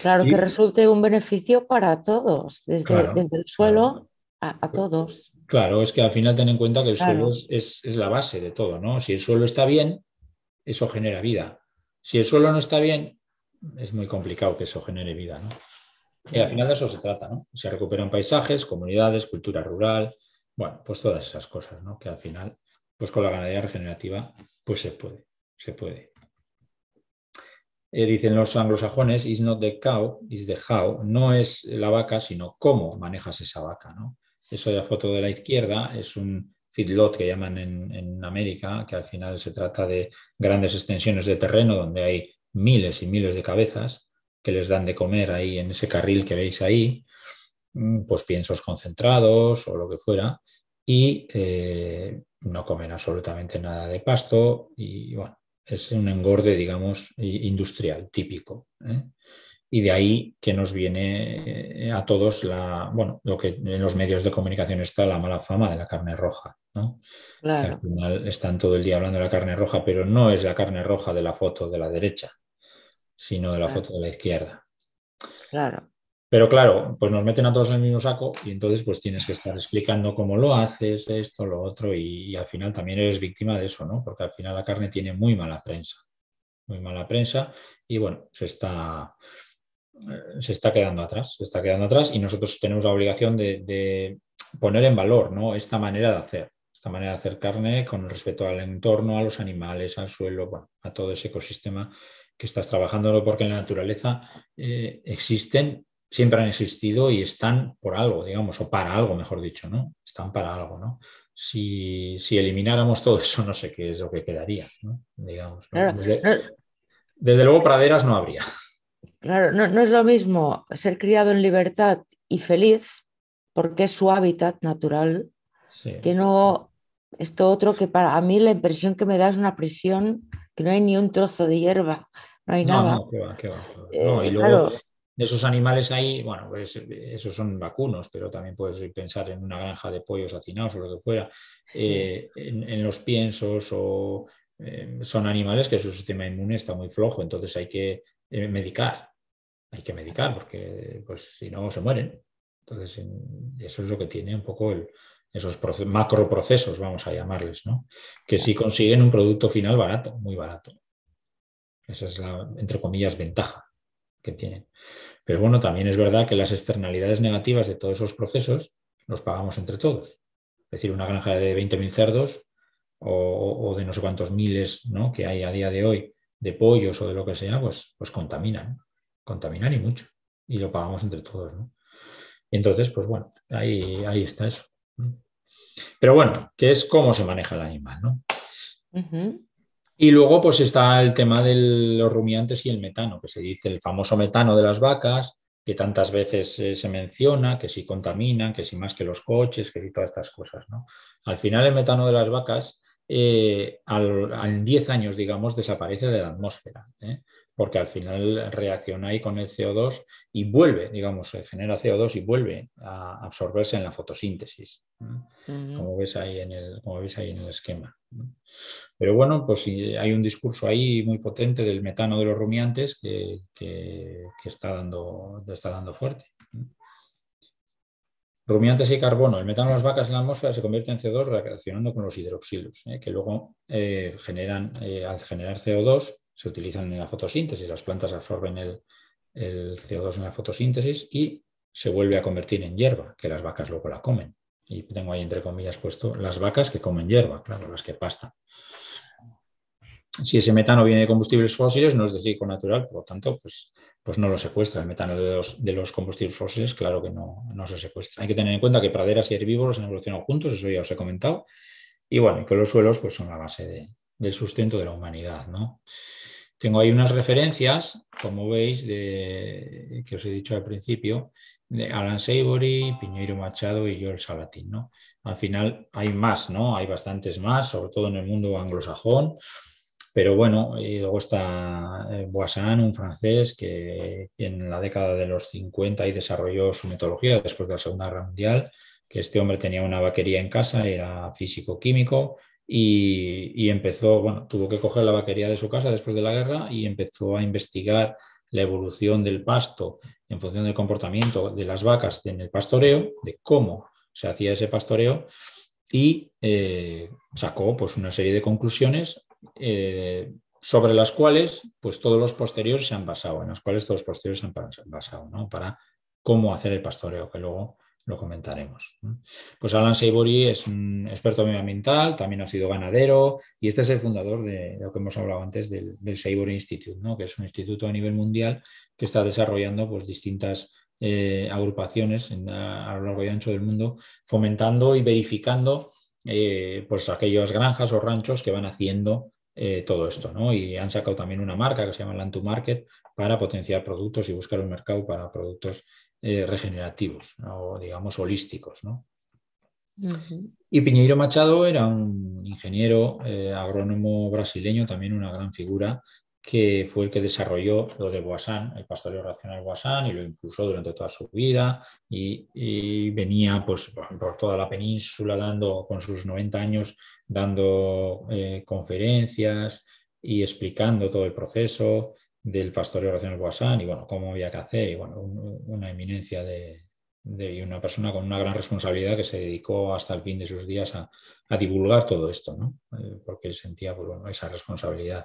Claro, que resulte un beneficio para todos, desde, desde el suelo a, todos. Claro, es que al final ten en cuenta que el suelo es la base de todo, ¿no? Si el suelo está bien, eso genera vida. Si el suelo no está bien, es muy complicado que eso genere vida, ¿no? Y al final de eso se trata, ¿no? Se recuperan paisajes, comunidades, cultura rural, bueno, pues todas esas cosas, ¿no? Que al final, pues con la ganadería regenerativa, pues se puede, se puede. Eh, dicen los anglosajones, is not the cow, is the how. No es la vaca, sino cómo manejas esa vaca, ¿no? Eso de la foto de la izquierda es un feedlot que llaman en, en América, que al final se trata de grandes extensiones de terreno donde hay miles y miles de cabezas que les dan de comer ahí en ese carril que veis ahí, mm, pues piensos concentrados o lo que fuera, y eh, no comen absolutamente nada de pasto y bueno, es un engorde, digamos, industrial, típico. ¿eh? Y de ahí que nos viene eh, a todos la, bueno, lo que en los medios de comunicación está la mala fama de la carne roja, ¿no? Claro. al final están todo el día hablando de la carne roja, pero no es la carne roja de la foto de la derecha, sino de la foto de la izquierda. Claro. Pero claro, pues nos meten a todos en el mismo saco y entonces pues tienes que estar explicando cómo lo haces, esto, lo otro, y, al final también eres víctima de eso, ¿no? Porque al final la carne tiene muy mala prensa, muy mala prensa y bueno, se está, eh, se está quedando atrás, se está quedando atrás y nosotros tenemos la obligación de, poner en valor, ¿no? Esta manera de hacer, esta manera de hacer carne con respecto al entorno, a los animales, al suelo, a todo ese ecosistema que estás trabajándolo porque en la naturaleza eh, existen, siempre han existido y están por algo, digamos, o para algo, mejor dicho, ¿no? Están para algo, ¿no? Si, elimináramos todo eso, no sé qué es lo que quedaría, ¿no? Digamos. Desde, luego, praderas no habría. Claro, no, es lo mismo ser criado en libertad y feliz, porque es su hábitat natural, que no esto otro que para mí la impresión que me da es una prisión que no hay ni un trozo de hierba, no hay nada. No, qué qué va, y eh, luego, esos animales ahí, bueno, pues, esos son vacunos, pero también puedes pensar en una granja de pollos hacinados o lo que fuera, eh, en, los piensos o eh, son animales que su sistema inmune está muy flojo, entonces hay que medicar, hay que medicar porque pues, si no se mueren. Entonces eso es lo que tiene un poco el, esos macro procesos, vamos a llamarles, ¿no? que sí consiguen un producto final barato, muy barato. Esa es la, entre comillas, ventaja que tienen. Pero bueno, también es verdad que las externalidades negativas de todos esos procesos los pagamos entre todos. Es decir, una granja de 20.000 cerdos o, de no sé cuántos miles que hay a día de hoy de pollos o de lo que sea, pues, pues contaminan, contaminan y mucho. Y lo pagamos entre todos. ¿no? Entonces, pues bueno, ahí, ahí está eso. Pero bueno, que es cómo se maneja el animal, ¿no? Y luego pues está el tema de los rumiantes y el metano, que se dice el famoso metano de las vacas, que tantas veces eh, se menciona, que si contaminan, que si más que los coches, que si todas estas cosas, Al final el metano de las vacas eh, en al, 10 años, digamos, desaparece de la atmósfera. ¿eh? porque al final reacciona ahí con el CO2 y vuelve, digamos, se eh, genera CO2 y vuelve a absorberse en la fotosíntesis, como, ves ahí en el, como ahí en el esquema. Pero bueno, pues hay un discurso ahí muy potente del metano de los rumiantes que, está, dando, está dando fuerte. rumiantes y carbono. El metano de las vacas en la atmósfera se convierte en CO2 reaccionando con los hidroxilos, ¿eh? que luego eh, generan, al generar CO2, se utilizan en la fotosíntesis, las plantas absorben el, CO2 en la fotosíntesis y se vuelve a convertir en hierba, que las vacas luego la comen. Y tengo ahí entre comillas puesto las vacas que comen hierba, claro, las que pastan. Si ese metano viene de combustibles fósiles, no es de ciclo natural, por lo tanto, pues, pues no lo secuestra. El metano de los, de los combustibles fósiles, claro que no, no, se secuestra. Hay que tener en cuenta que praderas y herbívoros han evolucionado juntos, eso ya os he comentado. Y bueno, que los suelos pues, son la base de, del sustento de la humanidad. ¿no? Tengo ahí unas referencias, como veis, de, que os he dicho al principio, de Alan Savory, Piñeiro Machado y George Salatin. Al final hay más, ¿no? hay bastantes más, sobre todo en el mundo anglosajón. Pero bueno, y luego está eh, Boissan, un francés que en la década de los 50 y desarrolló su metodología después de la Segunda Guerra Mundial, que este hombre tenía una vaquería en casa, era físico-químico, y, empezó, bueno, tuvo que coger la vaquería de su casa después de la guerra y empezó a investigar la evolución del pasto en función del comportamiento de las vacas en el pastoreo, de cómo se hacía ese pastoreo y eh, sacó pues, una serie de conclusiones eh, sobre las cuales pues, todos los posteriores se han basado, en las cuales todos los posteriores se han basado, ¿no? para cómo hacer el pastoreo, que luego lo comentaremos. Pues Alan Seibori es un experto medioambiental, también ha sido ganadero y este es el fundador de lo que hemos hablado antes del, del Institute, que es un instituto a nivel mundial que está desarrollando pues, distintas eh, agrupaciones a, lo largo y ancho del mundo, fomentando y verificando eh, pues, aquellas granjas o ranchos que van haciendo eh, todo esto, Y han sacado también una marca que se llama Land to Market para potenciar productos y buscar un mercado para productos eh, regenerativos o digamos holísticos. ¿no? Y Piñeiro Machado era un ingeniero eh, agrónomo brasileño, también una gran figura, que fue el que desarrolló lo de Boasán, el pastoreo racional Boasán, y lo impulsó durante toda su vida y, venía pues, por toda la península dando, con sus 90 años, dando eh, conferencias y explicando todo el proceso del pastorio de Oraciones Guasán y bueno, cómo había que hacer y bueno, una eminencia de, una persona con una gran responsabilidad que se dedicó hasta el fin de sus días a, divulgar todo esto, ¿no? Eh, porque sentía pues, bueno, esa responsabilidad.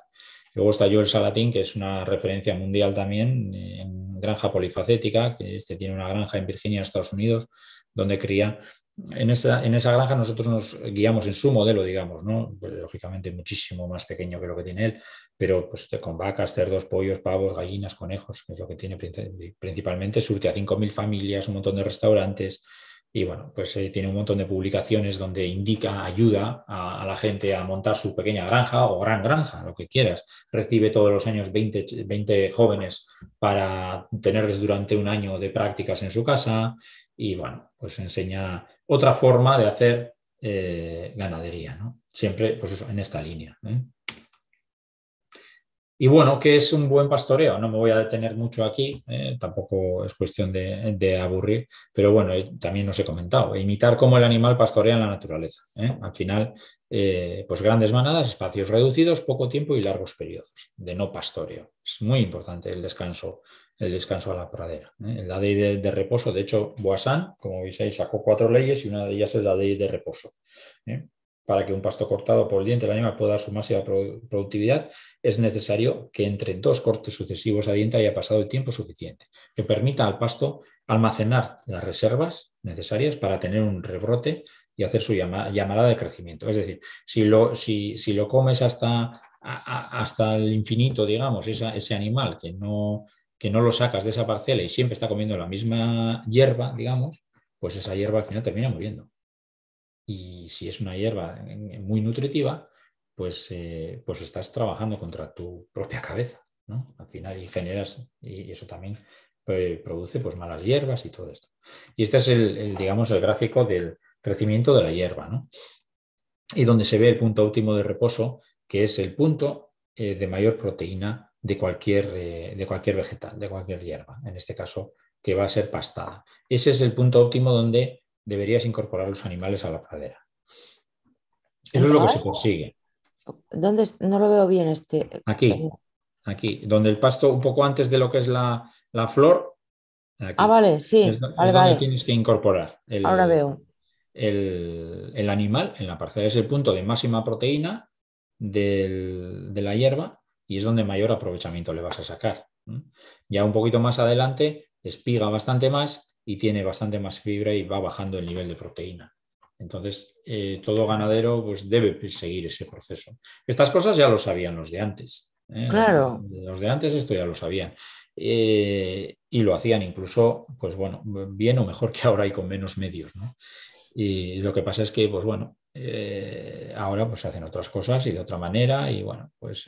Luego está Joel Salatín, que es una referencia mundial también eh, en granja polifacética, que este tiene una granja en Virginia, Estados Unidos, donde cría en esa, granja nosotros nos guiamos en su modelo, digamos, ¿no? Pues, lógicamente muchísimo más pequeño que lo que tiene él, pero pues, con vacas, cerdos, pollos, pavos, gallinas, conejos, que es lo que tiene principalmente, surte a 5.000 familias, un montón de restaurantes y bueno, pues eh, tiene un montón de publicaciones donde indica, ayuda a, la gente a montar su pequeña granja o gran granja, lo que quieras. Recibe todos los años 20, 20 jóvenes para tenerles durante un año de prácticas en su casa y bueno, pues enseña otra forma de hacer eh, ganadería, ¿no? Siempre, pues en esta línea. ¿eh? Y bueno, ¿qué es un buen pastoreo? No me voy a detener mucho aquí, ¿eh? tampoco es cuestión de, aburrir, pero bueno, también os he comentado, imitar cómo el animal pastorea en la naturaleza. Al final, pues grandes manadas, espacios reducidos, poco tiempo y largos periodos de no pastoreo. Es muy importante el descanso el descanso a la pradera. ¿eh? La ley de, reposo, de hecho, Boasán, como veis ahí, sacó cuatro leyes y una de ellas es la ley de reposo. ¿eh? Para que un pasto cortado por el diente del animal pueda dar su máxima productividad, es necesario que entre dos cortes sucesivos a diente haya pasado el tiempo suficiente, que permita al pasto almacenar las reservas necesarias para tener un rebrote y hacer su llamada de crecimiento. Es decir, si lo, si, lo comes hasta, hasta el infinito, digamos, ese animal que no que no lo sacas de esa parcela y siempre está comiendo la misma hierba, digamos, pues esa hierba al final termina muriendo. Y si es una hierba muy nutritiva, pues, eh, pues estás trabajando contra tu propia cabeza, ¿no? Al final y generas, y eso también eh, produce pues malas hierbas y todo esto. Y este es el, digamos, el gráfico del crecimiento de la hierba, ¿no? Y donde se ve el punto óptimo de reposo, que es el punto eh, de mayor proteína de cualquier, eh, de cualquier vegetal, de cualquier hierba, en este caso que va a ser pastada. Ese es el punto óptimo donde deberías incorporar los animales a la pradera. Eso es lo que se consigue. ¿Dónde? No lo veo bien este. Aquí, eh, aquí, donde el pasto, un poco antes de lo que es la, flor. Ah, vale, sí. Es, donde tienes que incorporar. El, Ahora veo. El, animal en la parcela. Es el punto de máxima proteína de la hierba y es donde mayor aprovechamiento le vas a sacar. Ya un poquito más adelante espiga bastante más y tiene bastante más fibra y va bajando el nivel de proteína. Entonces, eh, todo ganadero pues, debe seguir ese proceso. Estas cosas ya lo sabían los de antes. ¿eh? Claro. Los, de antes esto ya lo sabían. Eh, y lo hacían incluso, pues bueno, bien o mejor que ahora y con menos medios. Y lo que pasa es que, pues bueno, ahora pues hacen otras cosas y de otra manera y bueno, pues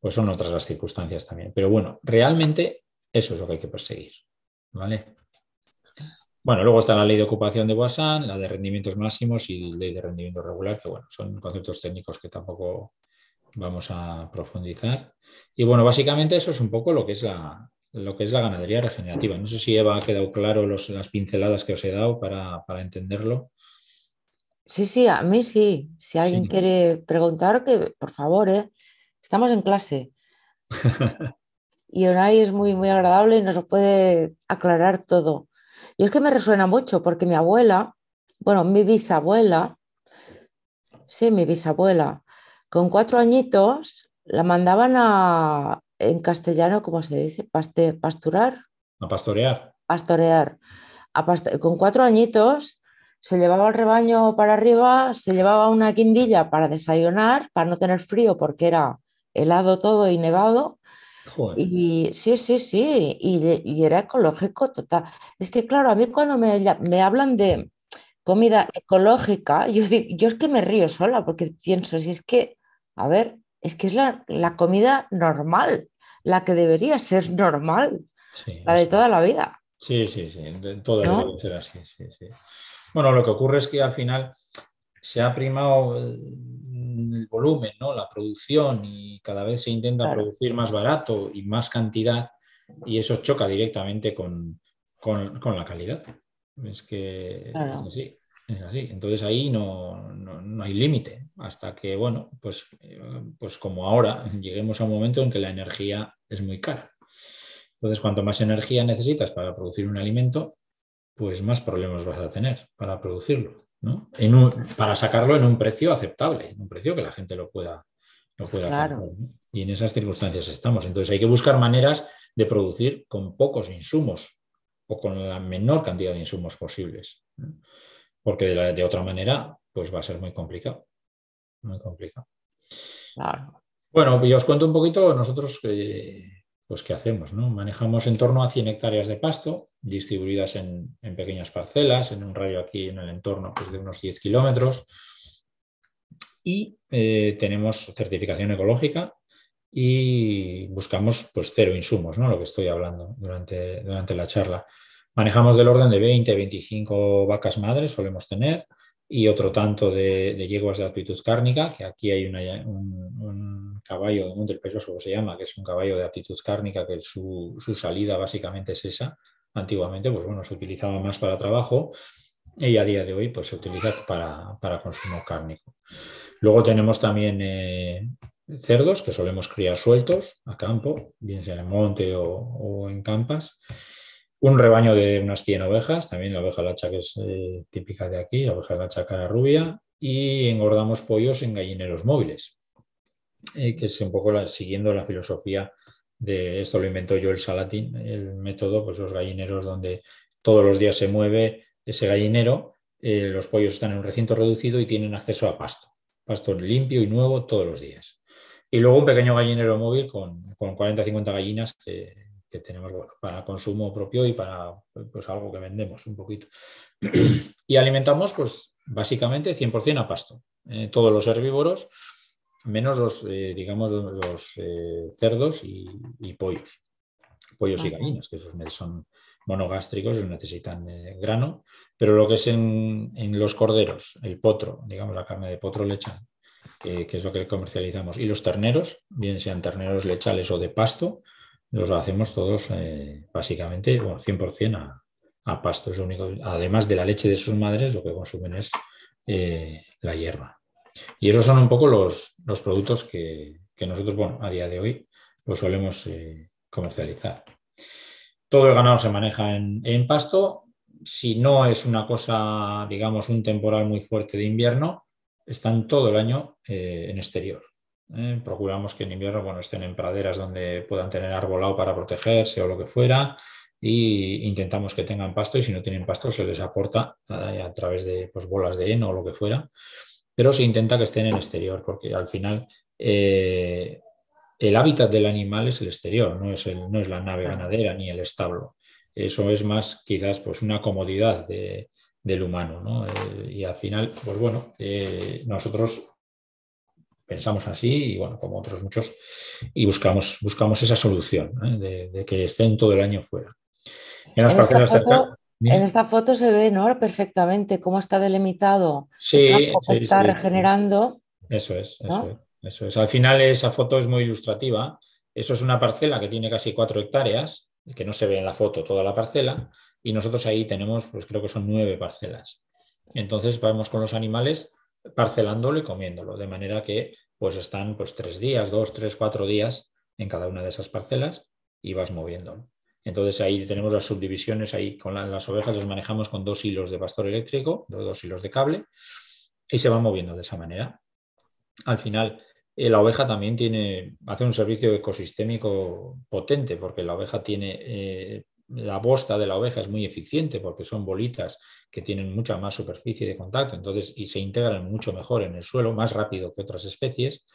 pues son otras las circunstancias también. Pero bueno, realmente eso es lo que hay que perseguir. ¿Vale? Bueno, luego está la ley de ocupación de Wassan, la de rendimientos máximos y la ley de rendimiento regular, que bueno, son conceptos técnicos que tampoco vamos a profundizar. Y bueno, básicamente eso es un poco lo que es la, lo que es la ganadería regenerativa. No sé si Eva ha quedado claro las pinceladas que os he dado para, entenderlo. Sí, sí, a mí sí. Si alguien quiere preguntar, que por favor, ¿eh? estamos en clase. y Onay es muy, muy agradable y nos puede aclarar todo. Y es que me resuena mucho porque mi abuela, bueno, mi bisabuela, sí, mi bisabuela, con cuatro añitos la mandaban a, en castellano, ¿cómo se dice? pasturar. A pastorear. Pastorear. A con cuatro añitos se llevaba el rebaño para arriba, se llevaba una quindilla para desayunar, para no tener frío porque era helado todo y nevado. Y sí, sí, sí, y, era ecológico total. Es que claro, a mí cuando me, me hablan de comida ecológica, yo, yo es que me río sola porque pienso, si es que, a ver, es que es la, comida normal, la que debería ser normal, la de toda la vida. Sí, sí, sí, sí, sí. Bueno, lo que ocurre es que al final se ha primado el volumen, ¿no? la producción y cada vez se intenta producir más barato y más cantidad y eso choca directamente con, la calidad. Es que Entonces ahí no, no hay límite hasta que, bueno, pues, eh, pues como ahora lleguemos a un momento en que la energía es muy cara. Entonces, cuanto más energía necesitas para producir un alimento, pues más problemas vas a tener para producirlo. En para sacarlo en un precio aceptable, en un precio que la gente lo pueda, lo pueda Y en esas circunstancias estamos. Entonces hay que buscar maneras de producir con pocos insumos o con la menor cantidad de insumos posibles, porque de, otra manera pues va a ser muy complicado. Muy complicado. Bueno, yo os cuento un poquito, nosotros eh, pues ¿qué hacemos? No? Manejamos en torno a 100 hectáreas de pasto distribuidas en, pequeñas parcelas, en un radio aquí en el entorno pues, de unos 10 kilómetros. Y eh, tenemos certificación ecológica y buscamos pues, cero insumos, ¿no? lo que estoy hablando durante, durante la charla. Manejamos del orden de 20 a 25 vacas madres, solemos tener, y otro tanto de, yeguas de aptitud cárnica, que aquí hay un caballo de monte, el País se llama, que es un caballo de aptitud cárnica, que su, salida básicamente es esa. Antiguamente, pues bueno, se utilizaba más para trabajo y a día de hoy pues, se utiliza para, consumo cárnico. Luego tenemos también eh, cerdos que solemos criar sueltos a campo, bien sea en el monte o, en campas. Un rebaño de unas 100 ovejas, también la oveja lacha que es eh, típica de aquí, la oveja lacha cara rubia. Y engordamos pollos en gallineros móviles. Eh, que es un poco la, siguiendo la filosofía de esto lo inventó yo el Salatin, el método, pues los gallineros donde todos los días se mueve ese gallinero, eh, los pollos están en un recinto reducido y tienen acceso a pasto, pasto limpio y nuevo todos los días. Y luego un pequeño gallinero móvil con, con 40 50 gallinas que, tenemos bueno, para consumo propio y para pues, algo que vendemos un poquito. Y alimentamos pues, básicamente 100% a pasto, eh, todos los herbívoros menos los, eh, digamos, los eh, cerdos y, pollos, pollos y gallinas, que esos son monogástricos, necesitan eh, grano, pero lo que es en, los corderos, el potro, digamos, la carne de potro lechal, que, es lo que comercializamos, y los terneros, bien sean terneros lechales o de pasto, los hacemos todos básicamente, bueno, 100% a, a pasto, es único, además de la leche de sus madres, lo que consumen es la hierba. Y esos son un poco los, productos que, nosotros, bueno, a día de hoy, pues solemos eh, comercializar. Todo el ganado se maneja en, pasto. Si no es una cosa, digamos, un temporal muy fuerte de invierno, están todo el año eh, en exterior. ¿eh? procuramos que en invierno bueno, estén en praderas donde puedan tener arbolado para protegerse o lo que fuera. Y intentamos que tengan pasto y si no tienen pasto se les aporta a, a través de pues, bolas de heno o lo que fuera pero se intenta que estén en el exterior, porque al final eh, el hábitat del animal es el exterior, no es, no es la nave ganadera ni el establo. Eso es más quizás pues, una comodidad del humano. Eh, y al final, pues bueno, eh, nosotros pensamos así y bueno, como otros muchos, y buscamos, buscamos esa solución de, que estén todo el año fuera. En las en esta foto se ve ¿no? perfectamente cómo está delimitado, cómo se está regenerando. Eso es, eso es, eso es. Al final esa foto es muy ilustrativa. Eso es una parcela que tiene casi cuatro hectáreas, que no se ve en la foto toda la parcela, y nosotros ahí tenemos, pues creo que son nueve parcelas. Entonces vamos con los animales parcelándolo y comiéndolo, de manera que pues están pues tres días, dos, tres, cuatro días en cada una de esas parcelas y vas moviéndolo. Entonces ahí tenemos las subdivisiones, ahí con las ovejas las manejamos con dos hilos de pastor eléctrico, dos hilos de cable, y se va moviendo de esa manera. Al final, eh, la oveja también tiene, hace un servicio ecosistémico potente, porque la oveja tiene, eh, la bosta de la oveja es muy eficiente, porque son bolitas que tienen mucha más superficie de contacto, entonces, y se integran mucho mejor en el suelo, más rápido que otras especies,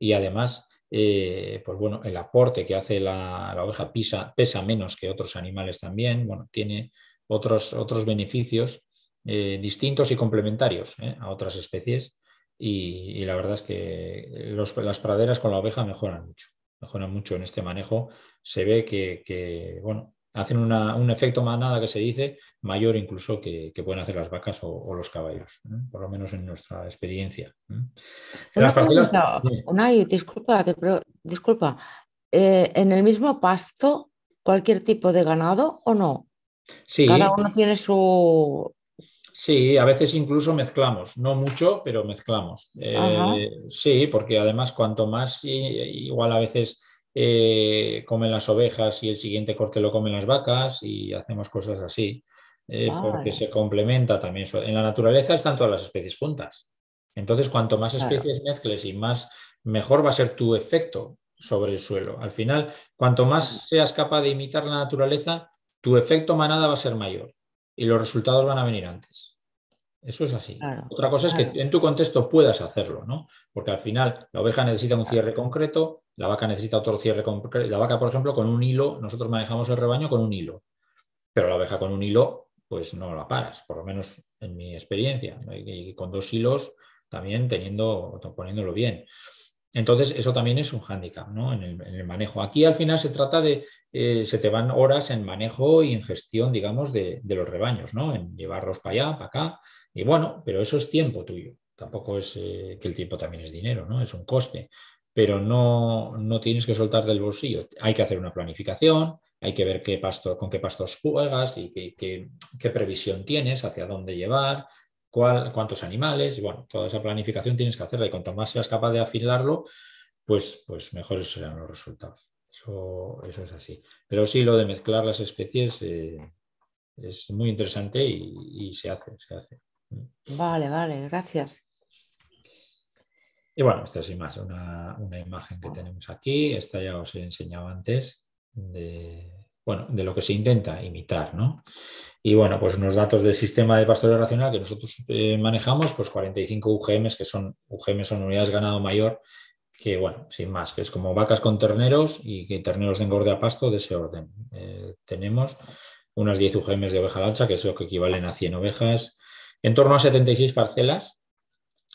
y además eh, pues bueno, el aporte que hace la, oveja pesa menos que otros animales también, bueno, tiene otros, otros beneficios eh, distintos y complementarios eh, a otras especies y, la verdad es que las praderas con la oveja mejoran mucho, mejoran mucho en este manejo, se ve que, que bueno, hacen un efecto manada que se dice mayor incluso que, pueden hacer las vacas o, los caballos, ¿eh? por lo menos en nuestra experiencia. ¿eh? Una, disculpa, disculpa. Eh, ¿En el mismo pasto cualquier tipo de ganado o no? Sí. Cada uno tiene su... Sí, a veces incluso mezclamos, no mucho, pero mezclamos. sí, porque además cuanto más, igual a veces eh, comen las ovejas y el siguiente corte lo comen las vacas y hacemos cosas así, eh, porque se complementa también. En la naturaleza están todas las especies juntas. Entonces, cuanto más especies mezcles y más mejor va a ser tu efecto sobre el suelo. Al final, cuanto más seas capaz de imitar la naturaleza, tu efecto manada va a ser mayor y los resultados van a venir antes. Eso es así. Otra cosa es que en tu contexto puedas hacerlo, ¿no? Porque al final la oveja necesita un cierre concreto, la vaca necesita otro cierre concreto. La vaca, por ejemplo, con un hilo, nosotros manejamos el rebaño con un hilo, pero la oveja con un hilo, pues no la paras, por lo menos en mi experiencia. con dos hilos también teniendo, poniéndolo bien. Entonces, eso también es un hándicap ¿no? en, el, manejo. Aquí al final se trata de, eh, se te van horas en manejo y en gestión, digamos, de, de los rebaños, ¿no? en llevarlos para allá, para acá, y bueno, pero eso es tiempo tuyo. Tampoco es eh, que el tiempo también es dinero, ¿no? Es un coste. Pero no, tienes que soltar del bolsillo. Hay que hacer una planificación, hay que ver qué pasto, con qué pastos juegas y qué, previsión tienes, hacia dónde llevar, cuál, cuántos animales. Bueno, toda esa planificación tienes que hacerla y cuanto más seas capaz de afilarlo, pues, pues mejores serán los resultados. Eso, es así. Pero sí, lo de mezclar las especies eh, es muy interesante y, y se hace, se hace. Vale, vale, gracias. Y bueno, esta es más, una, imagen que tenemos aquí, esta ya os he enseñado antes, de, lo que se intenta imitar, ¿no? Y bueno, pues unos datos del sistema de pastoreo racional que nosotros eh, manejamos, pues 45 UGMs, que son UGMs, son unidades ganado mayor, que bueno, sin más, que es como vacas con terneros y que terneros de engorde a pasto de ese orden. Eh, tenemos unas 10 UGMs de oveja lancha, que es lo que equivalen a 100 ovejas, en torno a 76 parcelas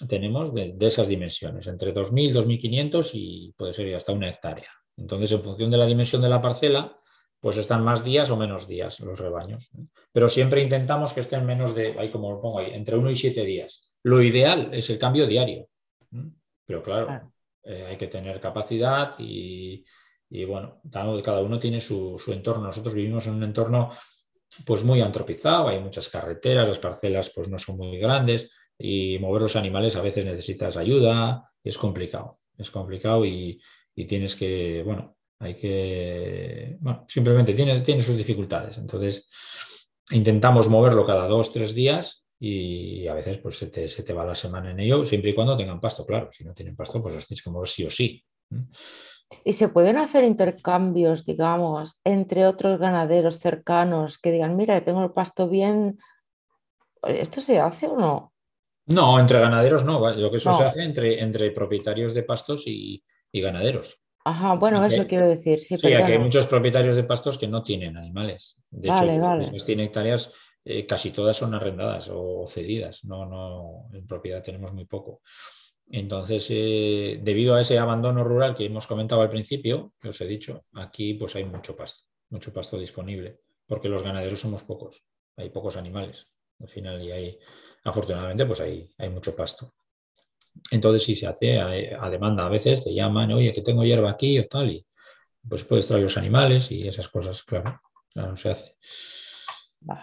tenemos de, esas dimensiones, entre 2.000, 2.500 y puede ser hasta una hectárea. Entonces, en función de la dimensión de la parcela, pues están más días o menos días los rebaños. Pero siempre intentamos que estén menos de, ahí como lo pongo ahí, entre 1 y 7 días. Lo ideal es el cambio diario. Pero claro, eh, hay que tener capacidad y, bueno, cada uno tiene su, entorno. Nosotros vivimos en un entorno pues muy antropizado, hay muchas carreteras, las parcelas pues no son muy grandes y mover los animales a veces necesitas ayuda, es complicado, es complicado y, tienes que, bueno, hay que, bueno, simplemente tiene, tiene sus dificultades. Entonces, intentamos moverlo cada dos, tres días y a veces pues se te, se te va la semana en ello, siempre y cuando tengan pasto, claro, si no tienen pasto pues los tienes que mover sí o sí. ¿Y se pueden hacer intercambios, digamos, entre otros ganaderos cercanos que digan, mira, tengo el pasto bien? ¿Esto se hace o no? No, entre ganaderos no. Lo que se hace entre, entre propietarios de pastos y, ganaderos. Ajá, bueno, eso quiero decir. Sí, hay muchos propietarios de pastos que no tienen animales. De hecho, las 100 hectáreas eh, casi todas son arrendadas o cedidas. No, no, en propiedad tenemos muy poco. Entonces, eh, debido a ese abandono rural que hemos comentado al principio, os he dicho, aquí pues hay mucho pasto, mucho pasto disponible, porque los ganaderos somos pocos, hay pocos animales. Al final, y hay, afortunadamente, pues hay, hay mucho pasto. Entonces, si se hace a, a, demanda, a veces te llaman, oye, que tengo hierba aquí o tal, y pues puedes traer los animales y esas cosas, claro, claro, se hace.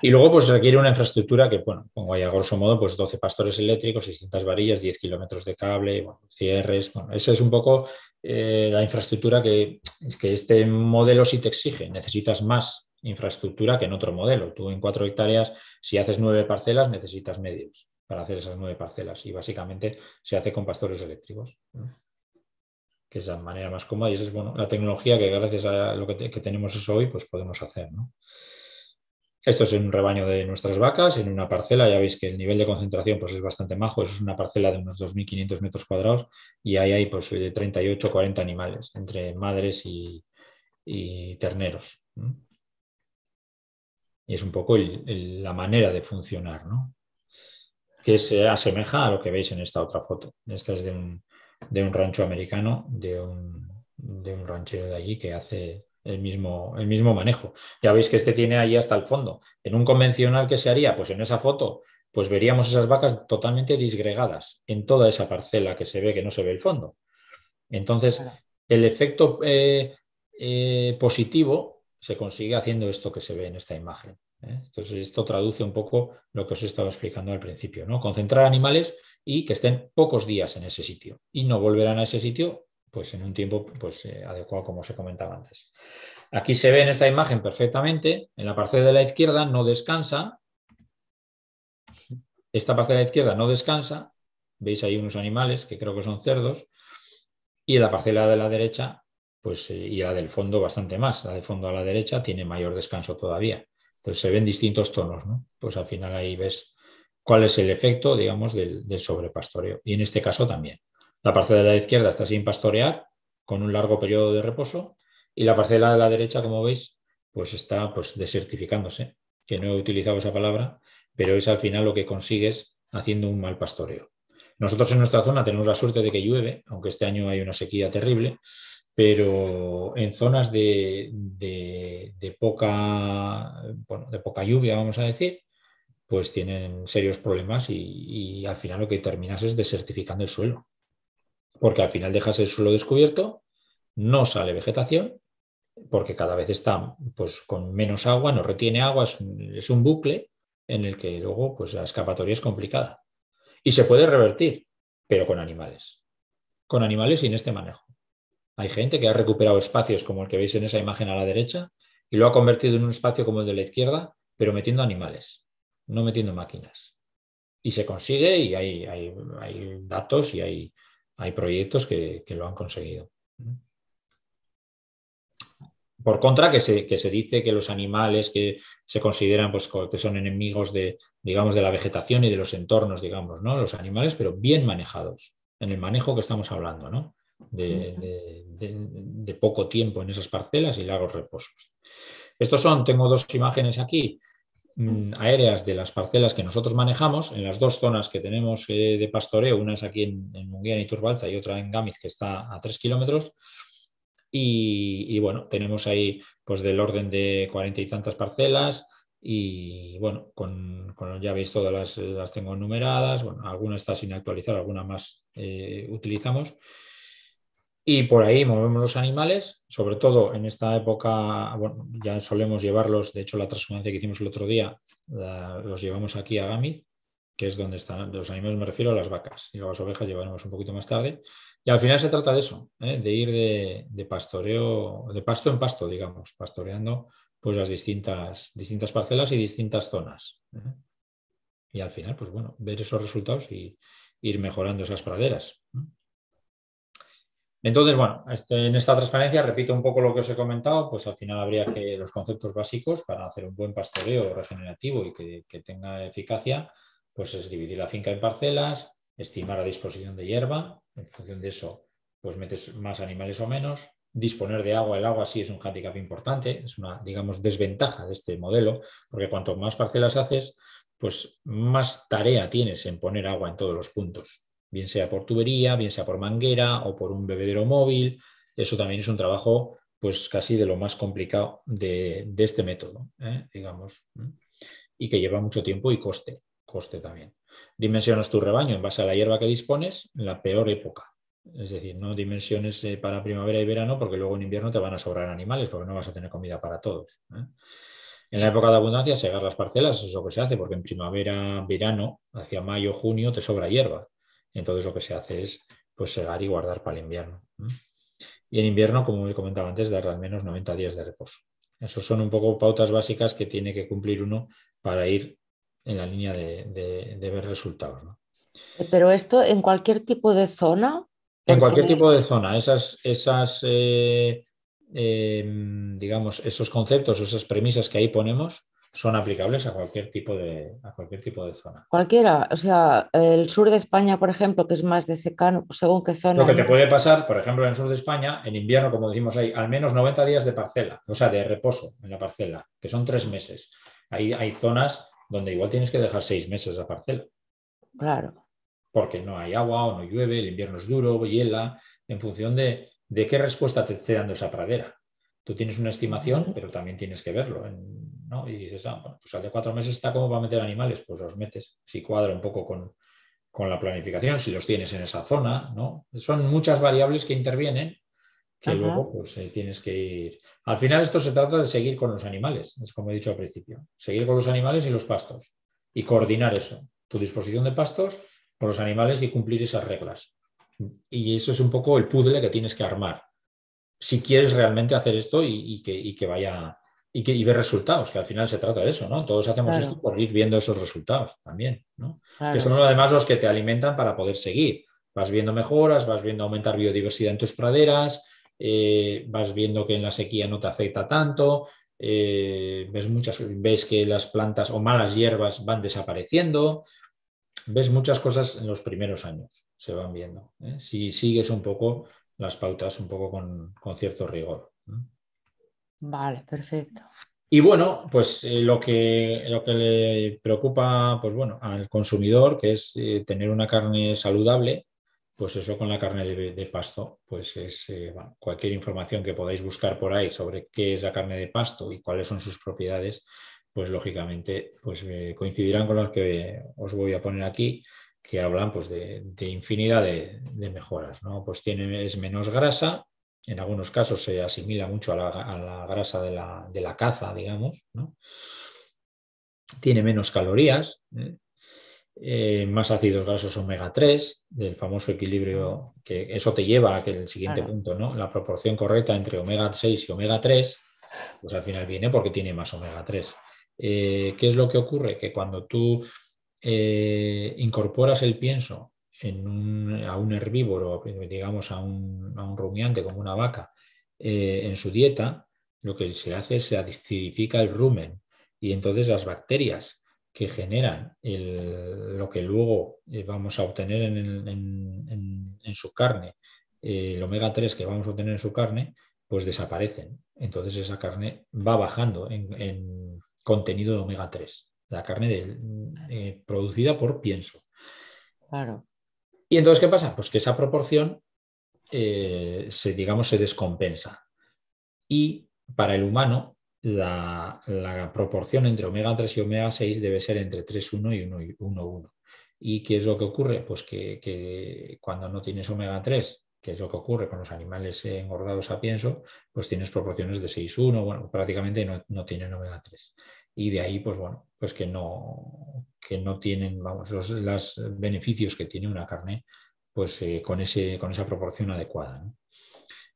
Y luego pues requiere una infraestructura que, bueno, pongo ahí a grosso modo, pues 12 pastores eléctricos, 600 varillas, 10 kilómetros de cable, cierres, bueno, esa es un poco eh, la infraestructura que, que este modelo sí te exige, necesitas más infraestructura que en otro modelo. Tú en cuatro hectáreas, si haces nueve parcelas, necesitas medios para hacer esas nueve parcelas y básicamente se hace con pastores eléctricos. que es la manera más cómoda y esa es bueno, la tecnología que gracias a lo que, tenemos hoy pues podemos hacer. ¿no? Esto es en un rebaño de nuestras vacas, en una parcela. Ya veis que el nivel de concentración pues, es bastante majo. Eso es una parcela de unos 2.500 metros cuadrados y ahí hay pues, de 38 40 animales, entre madres y, terneros. Y es un poco la manera de funcionar, ¿no? que se asemeja a lo que veis en esta otra foto. Esta es de un, rancho americano, de un ranchero de allí que hace el mismo, el mismo manejo. Ya veis que este tiene ahí hasta el fondo. En un convencional, que se haría? Pues en esa foto, pues veríamos esas vacas totalmente disgregadas en toda esa parcela que se ve que no se ve el fondo. Entonces, el efecto eh, eh, positivo se consigue haciendo esto que se ve en esta imagen. Entonces, ¿eh? esto traduce un poco lo que os estaba explicando al principio, ¿no? Concentrar animales y que estén pocos días en ese sitio y no volverán a ese sitio pues en un tiempo pues, eh, adecuado, como se comentaba antes. Aquí se ve en esta imagen perfectamente, en la parcela de la izquierda no descansa, esta parcela de la izquierda no descansa, veis ahí unos animales que creo que son cerdos, y en la parcela de la derecha, pues eh, y la del fondo bastante más, la del fondo a la derecha tiene mayor descanso todavía. Entonces se ven distintos tonos, ¿no? Pues al final ahí ves cuál es el efecto, digamos, del, del sobrepastoreo, y en este caso también. La parcela de la izquierda está sin pastorear, con un largo periodo de reposo, y la parcela de la derecha, como veis, pues está pues, desertificándose, que no he utilizado esa palabra, pero es al final lo que consigues haciendo un mal pastoreo. Nosotros en nuestra zona tenemos la suerte de que llueve, aunque este año hay una sequía terrible, pero en zonas de, poca, de poca, lluvia, vamos a decir, pues tienen serios problemas y, y al final lo que terminas es desertificando el suelo porque al final dejas el suelo descubierto, no sale vegetación, porque cada vez está pues, con menos agua, no retiene agua, es un, bucle en el que luego pues, la escapatoria es complicada. Y se puede revertir, pero con animales. Con animales en este manejo. Hay gente que ha recuperado espacios como el que veis en esa imagen a la derecha y lo ha convertido en un espacio como el de la izquierda, pero metiendo animales, no metiendo máquinas. Y se consigue y hay, hay datos y hay, hay proyectos que, lo han conseguido. Por contra, que se, dice que los animales que se consideran pues, que son enemigos de, digamos, de la vegetación y de los entornos, digamos, ¿no? Los animales, pero bien manejados, en el manejo que estamos hablando, ¿no? De, poco tiempo en esas parcelas y largos reposos. Estos son, tengo dos imágenes aquí, Mm, aéreas de las parcelas que nosotros manejamos, en las dos zonas que tenemos eh, de pastoreo, una es aquí en, y Turbalcha y otra en Gámiz, que está a 3 kilómetros. Y, bueno, tenemos ahí pues del orden de cuarenta y tantas parcelas y bueno, con, ya veis todas las, las, tengo enumeradas, bueno, alguna está sin actualizar, alguna más eh, utilizamos. Y por ahí movemos los animales, sobre todo en esta época, bueno, ya solemos llevarlos, de hecho la transhumancia que hicimos el otro día, los llevamos aquí a Gamiz, que es donde están los animales, me refiero a las vacas, y las ovejas llevaremos un poquito más tarde. Y al final se trata de eso, ¿eh? de ir de, pastoreo, de pasto en pasto, digamos, pastoreando pues las distintas, distintas parcelas y distintas zonas. ¿eh? Y al final, pues bueno, ver esos resultados y ir mejorando esas praderas. ¿eh? Entonces, bueno, este, en esta transparencia, repito un poco lo que os he comentado, pues al final habría que los conceptos básicos para hacer un buen pastoreo regenerativo y que, que tenga eficacia, pues es dividir la finca en parcelas, estimar la disposición de hierba, en función de eso, pues metes más animales o menos, disponer de agua, el agua sí es un handicap importante, es una, digamos, desventaja de este modelo, porque cuanto más parcelas haces, pues más tarea tienes en poner agua en todos los puntos bien sea por tubería, bien sea por manguera o por un bebedero móvil. Eso también es un trabajo pues casi de lo más complicado de, este método, ¿eh? digamos, y que lleva mucho tiempo y coste, coste también. Dimensionas tu rebaño en base a la hierba que dispones en la peor época, es decir, no dimensiones eh, para primavera y verano porque luego en invierno te van a sobrar animales porque no vas a tener comida para todos. ¿eh? En la época de abundancia, segar las parcelas, eso es lo que se hace, porque en primavera, verano, hacia mayo, junio, te sobra hierba entonces lo que se hace es pues, segar y guardar para el invierno. Y en invierno, como he comentado antes, dar al menos 90 días de reposo. Esas son un poco pautas básicas que tiene que cumplir uno para ir en la línea de, ver resultados. Eh, pero esto en cualquier tipo de zona. En cualquier tipo de zona. Esas, esas eh, em, digamos, esos conceptos, esas premisas que ahí ponemos, son aplicables a cualquier tipo de, a cualquier tipo de zona. Cualquiera, o sea, el sur de España, por ejemplo, que es más de secano, según qué zona. Lo que te puede pasar, por ejemplo, en el sur de España, en invierno, como decimos, ahí, al menos 90 días de parcela, o sea, de reposo en la parcela, que son tres meses. Hay, hay zonas donde igual tienes que dejar seis meses la parcela. Claro. Porque no hay agua o no llueve, el invierno es duro, hiela, en función de, de qué respuesta te esté dando esa pradera. Tú tienes una estimación, pero también tienes que verlo en, y dices, ah, bueno, pues al de cuatro meses está como para meter animales, pues los metes, si cuadra un poco con, la planificación, si los tienes en esa zona, ¿no? Son muchas variables que intervienen que luego pues, eh, tienes que ir. Al final esto se trata de seguir con los animales, es como he dicho al principio, seguir con los animales y los pastos y coordinar eso, tu disposición de pastos con los animales y cumplir esas reglas. Y eso es un poco el puzzle que tienes que armar si quieres realmente hacer esto y que, vaya y, ver resultados, que al final se trata de eso, ¿no? Todos hacemos esto por ir viendo esos resultados también, ¿no? Que son además los que te alimentan para poder seguir. Vas viendo mejoras, vas viendo aumentar biodiversidad en tus praderas, eh, vas viendo que en la sequía no te afecta tanto, eh, ves, muchas, ves que las plantas o malas hierbas van desapareciendo, ves muchas cosas en los primeros años, se van viendo. ¿eh? Si sigues un poco las pautas, un poco con cierto rigor. Vale, perfecto. Y bueno, pues eh, lo, que, lo que le preocupa pues bueno, al consumidor, que es eh, tener una carne saludable, pues eso con la carne de, pasto, pues es eh, cualquier información que podáis buscar por ahí sobre qué es la carne de pasto y cuáles son sus propiedades, pues lógicamente pues, coincidirán con las que os voy a poner aquí, que hablan pues, de, infinidad de, mejoras. ¿no? Pues tiene, es menos grasa, en algunos casos se asimila mucho a la, grasa de la, caza, digamos, ¿no? tiene menos calorías, ¿eh? Eh, más ácidos grasos omega 3, del famoso equilibrio, que eso te lleva a que el siguiente punto, ¿no? la proporción correcta entre omega 6 y omega 3, pues al final viene porque tiene más omega 3. Eh, ¿Qué es lo que ocurre? Que cuando tú incorporas el pienso a un herbívoro, digamos a un, a rumiante como una vaca, eh, en su dieta, lo que se hace es se acidifica el rumen y entonces las bacterias que generan lo que luego eh, vamos a obtener en, su carne, eh, el omega 3 que vamos a obtener en su carne, pues desaparecen. Entonces esa carne va bajando en, contenido de omega 3, la carne producida por pienso. Claro. Y entonces, ¿qué pasa? Pues que esa proporción eh, se, digamos, se descompensa. Y para el humano, la, proporción entre omega 3 y omega 6 debe ser entre 3,1 y 1,1. ¿Y qué es lo que ocurre? Pues que, cuando no tienes omega 3, que es lo que ocurre con los animales engordados a pienso, pues tienes proporciones de 6,1, bueno, prácticamente no, no tienen omega 3 y de ahí, pues bueno, pues que no, que no tienen, vamos, los beneficios que tiene una carne, pues eh, con, ese, con esa proporción adecuada.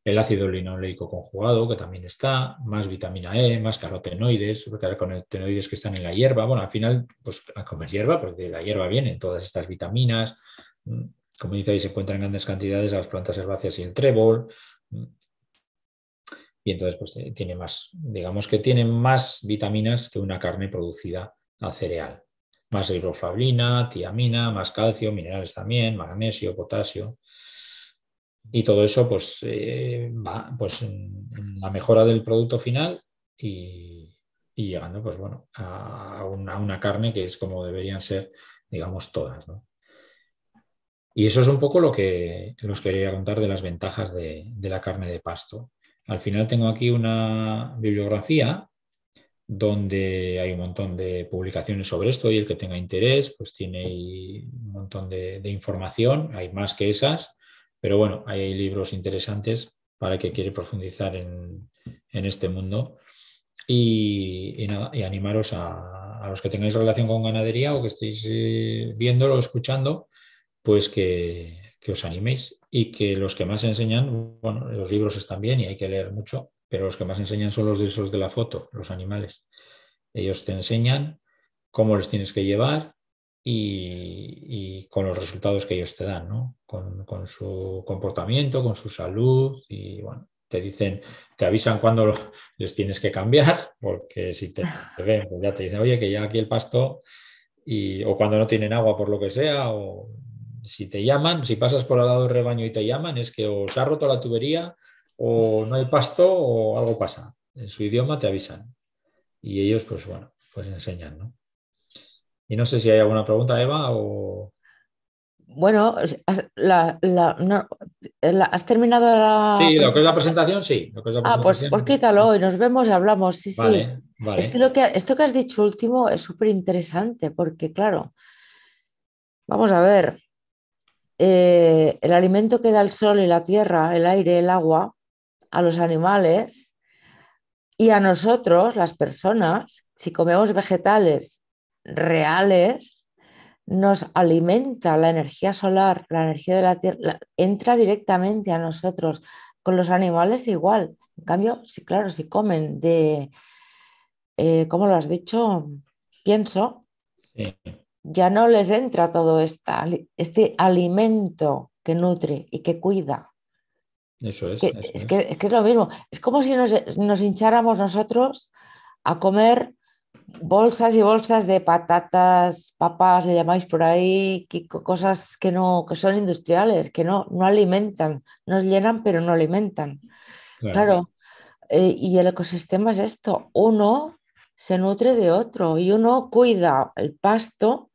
El ácido linoleico conjugado, que también está, más vitamina E, más carotenoides, carotenoides que están en la hierba. Bueno, al final, pues a comer hierba, pues de la hierba vienen todas estas vitaminas. Mm, como dice ahí, se encuentran en grandes cantidades las plantas herbáceas y el trébol. Mm, y entonces pues eh, tiene más, digamos que tiene más vitaminas que una carne producida a cereal. Más riboflavina, tiamina, más calcio, minerales también, magnesio, potasio. Y todo eso pues eh, va pues en, la mejora del producto final y, llegando pues bueno a una, carne que es como deberían ser digamos todas, Y eso es un poco lo que, nos quería contar de las ventajas de la carne de pasto. Al final tengo aquí una bibliografía donde hay un montón de publicaciones sobre esto y el que tenga interés, pues tiene un montón de, información, hay más que esas, pero bueno, hay libros interesantes para el que quiere profundizar en, este mundo y, animaros a, los que tengáis relación con ganadería o que estéis eh, viéndolo o escuchando, pues que, que os animéis y que los que más enseñan, bueno, los libros están bien y hay que leer mucho, pero los que más enseñan son los de esos de la foto, los animales. Ellos te enseñan cómo les tienes que llevar y, con los resultados que ellos te dan, ¿no? Con, su comportamiento, con su salud y bueno, te dicen, te avisan cuando les tienes que cambiar, porque si te, te ven, pues ya te dicen, oye, que ya aquí el pasto, y, o cuando no tienen agua por lo que sea, o si te llaman, si pasas por al lado del rebaño y te llaman, es que o se ha roto la tubería, o no hay pasto, o algo pasa. En su idioma te avisan. Y ellos, pues bueno, pues enseñan, ¿no? Y no sé si hay alguna pregunta, Eva, Bueno, ¿has terminado la...? Sí, lo que es la presentación, sí. Ah, pues, pues quítalo y nos vemos y hablamos, sí, sí. Vale. Es lo que esto que has dicho último es súper interesante porque, claro, vamos a ver, eh, el alimento que da el sol y la tierra, el aire, el agua, a los animales y a nosotros, las personas, si comemos vegetales reales, nos alimenta la energía solar, la energía de la tierra, entra directamente a nosotros. Con los animales igual. En cambio, sí, claro, si comen de, como eh, ¿cómo lo has dicho? Pienso. Sí ya no les entra todo esta, este alimento que nutre y que cuida. Eso es. es que, es, lo mismo. Es como si nos, hincháramos nosotros a comer bolsas y bolsas de patatas, papas, le llamáis por ahí, cosas que no, son industriales, que no, no alimentan, nos llenan pero no alimentan. Claro. Eh, y el ecosistema es esto. Uno se nutre de otro y uno cuida el pasto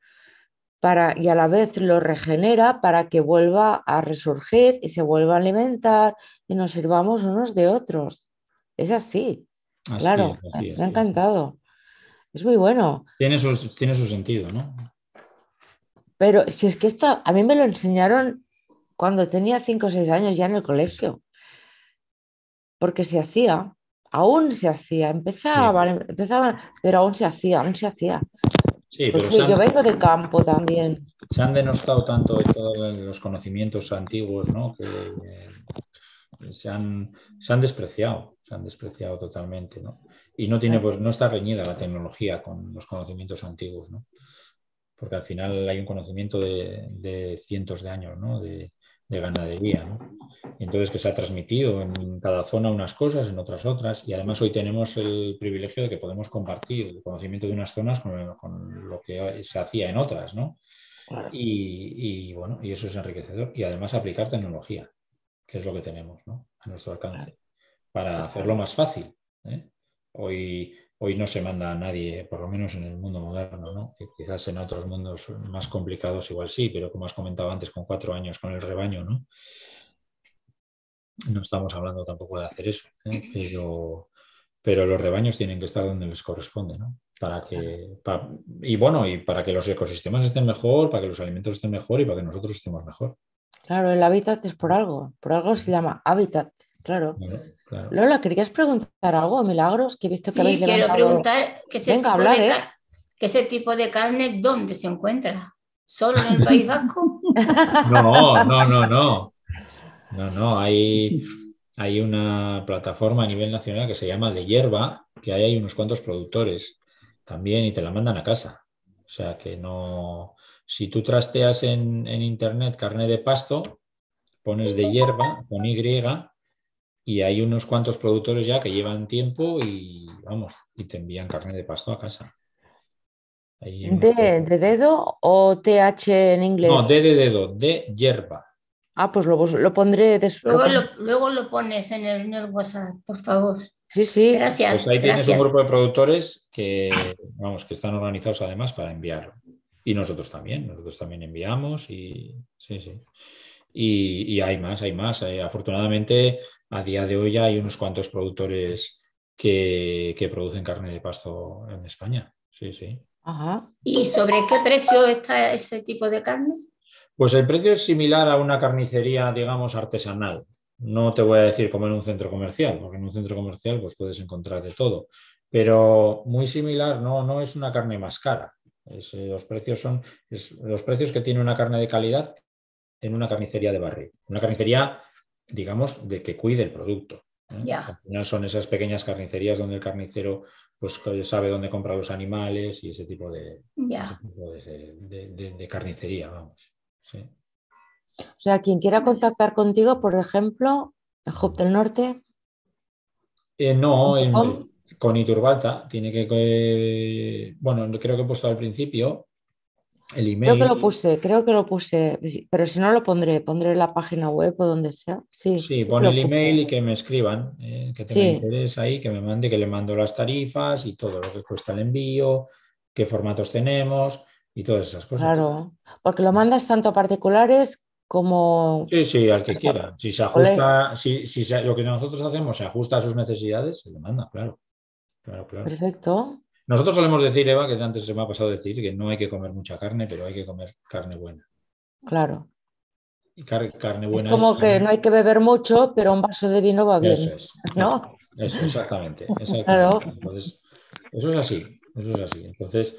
y a la vez lo regenera para que vuelva a resurgir y se vuelva a alimentar y nos sirvamos unos de otros. Es así. claro, me ha encantado. Es muy bueno. Tiene, tiene su sentido, ¿no? Pero si es que esto, a mí me lo enseñaron cuando tenía 5 o 6 años ya en el colegio, porque se hacía, aún se hacía, empezaba, pero aún se hacía, aún se hacía. Sí, pues pero yo vengo del campo también. Se han denostado tanto todos los conocimientos antiguos, ¿no? Eh, se, han, despreciado, se han despreciado totalmente, ¿no? Y no tiene, pues, no está reñida la tecnología con los conocimientos antiguos, ¿no? Porque al final hay un conocimiento de, cientos de años, ¿no? de ganadería. ¿no? Entonces, que se ha transmitido en cada zona unas cosas, en otras otras, y además hoy tenemos el privilegio de que podemos compartir el conocimiento de unas zonas con, lo que se hacía en otras, ¿no? Y, bueno, y eso es enriquecedor. Y además aplicar tecnología, que es lo que tenemos ¿no? a nuestro alcance, para hacerlo más fácil. ¿eh? Hoy hoy no se manda a nadie, por lo menos en el mundo moderno, ¿no? quizás en otros mundos más complicados igual sí, pero como has comentado antes, con cuatro años con el rebaño, ¿no? No estamos hablando tampoco de hacer eso, ¿eh? pero, los rebaños tienen que estar donde les corresponde, ¿no? Para que, y bueno, y para que los ecosistemas estén mejor, para que los alimentos estén mejor y para que nosotros estemos mejor. Claro, el hábitat es por algo, por algo se llama hábitat, claro. Lola, ¿querías preguntar algo, Milagros? Que he visto que sí, quiero preguntar que ese, que ese tipo de carne, ¿dónde se encuentra? ¿Solo en el País Vasco? no, no, no, no. No, no, hay, hay una plataforma a nivel nacional que se llama De Hierba, que ahí hay unos cuantos productores también y te la mandan a casa. O sea que no. Si tú trasteas en, en internet carne de pasto, pones de hierba con Y y hay unos cuantos productores ya que llevan tiempo y vamos, y te envían carne de pasto a casa. Este de, dedo o TH en inglés? No, de, dedo, de hierba. Ah, pues lo, lo pondré después. Luego lo, pones en el, WhatsApp, por favor. Sí, sí. Gracias. Pues ahí tienes un grupo de productores que, vamos, que están organizados además para enviarlo. Y nosotros también, nosotros también enviamos y sí, sí. Y, y hay más, hay más. Eh, afortunadamente, a día de hoy ya hay unos cuantos productores que, producen carne de pasto en España. Sí, sí. ¿Y sobre qué precio está ese tipo de carne? Pues el precio es similar a una carnicería, digamos, artesanal. No te voy a decir como en un centro comercial, porque en un centro comercial pues, puedes encontrar de todo. Pero muy similar, no, no es una carne más cara. Eh, los precios son los precios que tiene una carne de calidad en una carnicería de barrio. Una carnicería digamos, de que cuide el producto. ¿eh? Al final son esas pequeñas carnicerías donde el carnicero pues sabe dónde compra los animales y ese tipo de, de, carnicería, vamos. O sea, quien quiera contactar contigo, por ejemplo, el Hub del Norte. Eh, no, con Iturbalza tiene que. Eh, bueno, creo que he puesto al principio email. Creo que lo puse, creo que lo puse, pero si no lo pondré, pondré la página web o donde sea. Sí, sí, pon el email y que me escriban, eh, que tengan interés ahí, que me mande, que le mando las tarifas y todo lo que cuesta el envío, qué formatos tenemos y todas esas cosas. Claro, porque lo mandas tanto a particulares como... Sí, sí, al que quiera. Si se ajusta, lo que nosotros hacemos se ajusta a sus necesidades, se le manda, claro. Claro, claro. Perfecto. Nosotros solemos decir, Eva, que antes se me ha pasado decir que no hay que comer mucha carne, pero hay que comer carne buena. Claro. carne buena. Es como que no hay que beber mucho, pero un vaso de vino va bien. Eso es. ¿no? Eso, exactamente. eso es así. Eso es así. Entonces,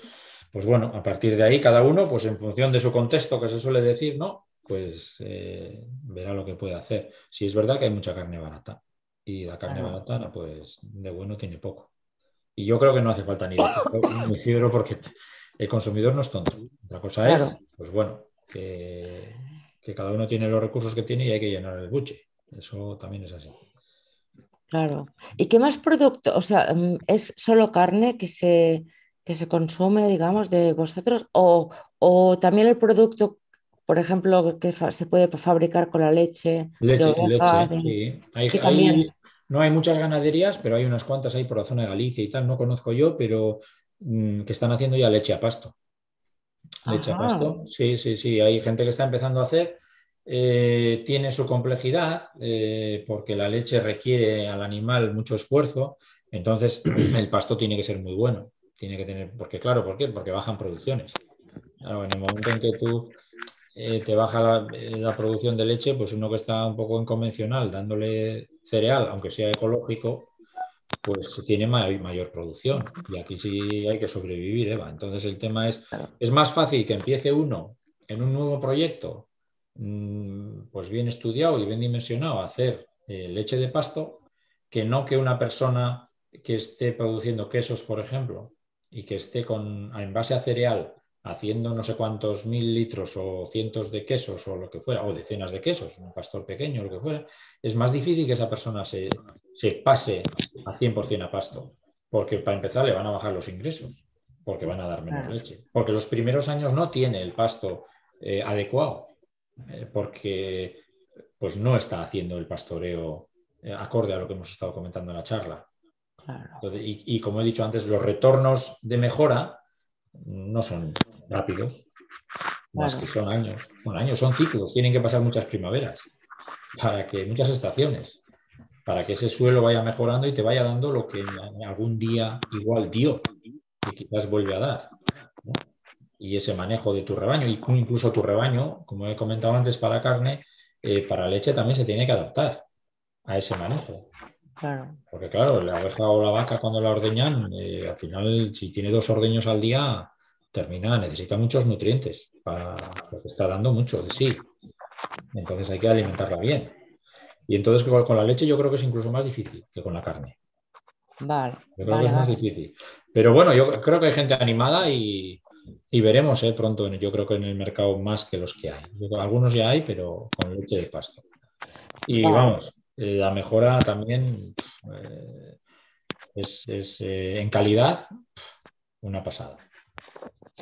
pues bueno, a partir de ahí, cada uno, pues en función de su contexto que se suele decir, ¿no? Pues eh, verá lo que puede hacer. Si es verdad que hay mucha carne barata. Y la carne barata, pues de bueno tiene poco. Y yo creo que no hace falta ni decirlo, porque el consumidor no es tonto. Otra cosa es, pues bueno, que, cada uno tiene los recursos que tiene y hay que llenar el buche. Eso también es así. Claro. ¿Y qué más producto? O sea, mm, ¿es solo carne que se, se consume, digamos, de vosotros? O, también el producto, por ejemplo, que se puede fabricar con la leche? Leche, leche. Sí. No hay muchas ganaderías, pero hay unas cuantas ahí por la zona de Galicia y tal, no conozco yo, pero mm, que están haciendo ya leche a pasto. Leche a pasto, sí, sí, sí, hay gente que está empezando a hacer. Eh, tiene su complejidad eh, porque la leche requiere al animal mucho esfuerzo, entonces el pasto tiene que ser muy bueno. Tiene que tener, porque claro, ¿por qué? Porque bajan producciones. en el momento en que tú eh, te baja eh, la, producción de leche, pues uno que está un poco inconvencional, dándole cereal, aunque sea ecológico, pues tiene mayor, producción. Y aquí sí hay que sobrevivir, Eva. Entonces el tema es, es más fácil que empiece uno en un nuevo proyecto, mm, pues bien estudiado y bien dimensionado, hacer eh, leche de pasto, que no que una persona que esté produciendo quesos, por ejemplo, y que esté con, en base a cereal haciendo no sé cuántos mil litros o cientos de quesos o lo que fuera, o decenas de quesos, un pastor pequeño, o lo que fuera, es más difícil que esa persona se, pase a 100% a pasto, porque para empezar le van a bajar los ingresos, porque van a dar menos leche, porque los primeros años no tiene el pasto eh, adecuado, eh, porque pues no está haciendo el pastoreo eh, acorde a lo que hemos estado comentando en la charla. y como he dicho antes, los retornos de mejora no son rápidos, más que son años. Bueno, años son ciclos, tienen que pasar muchas primaveras, para que muchas estaciones, para que ese suelo vaya mejorando y te vaya dando lo que algún día igual dio y quizás vuelve a dar. Y ese manejo de tu rebaño, y incluso tu rebaño, como he comentado antes, para carne, eh, para leche también se tiene que adaptar a ese manejo. Claro. Porque claro, la oveja o la vaca cuando la ordeñan, eh, al final si tiene dos ordeños al día, termina, necesita muchos nutrientes, para, porque está dando mucho de sí. Entonces hay que alimentarla bien. Y entonces con, la leche yo creo que es incluso más difícil que con la carne. Vale. Yo creo que es más difícil. Pero bueno, yo creo que hay gente animada y, veremos ¿eh? pronto, yo creo que en el mercado más que los que hay. Algunos ya hay, pero con leche de pasto. Y vamos, eh, la mejora también eh, es en calidad una pasada.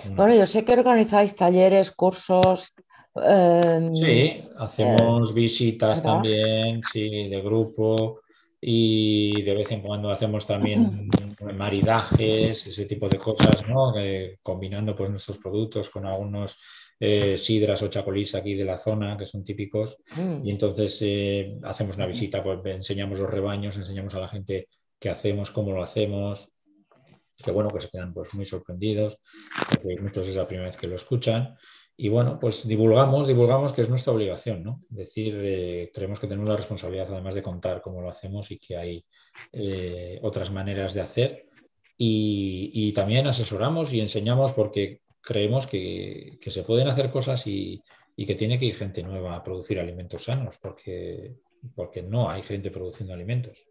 Mm. Bueno, yo sé que organizáis talleres, cursos. Em, sí, hacemos eh, visitas también, sí, de grupo y de vez en cuando hacemos también maridajes, ese tipo de cosas, ¿no? Eh, combinando pues nuestros productos con algunos eh, sidras o chacolís aquí de la zona, que son típicos. Mm. Y entonces hacemos una visita, pues enseñamos los rebaños, enseñamos a la gente qué hacemos, cómo lo hacemos, que bueno, que se quedan pues muy sorprendidos, porque muchos es la primera vez que lo escuchan. Y bueno, pues divulgamos, divulgamos que es nuestra obligación, ¿no? Decir, eh, creemos que tenemos la responsabilidad además de contar cómo lo hacemos y que hay eh, otras maneras de hacer. Y, y, también asesoramos y enseñamos porque creemos que, que se pueden hacer cosas y, y, que tiene que ir gente nueva a producir alimentos sanos, porque, porque no hay gente produciendo alimentos.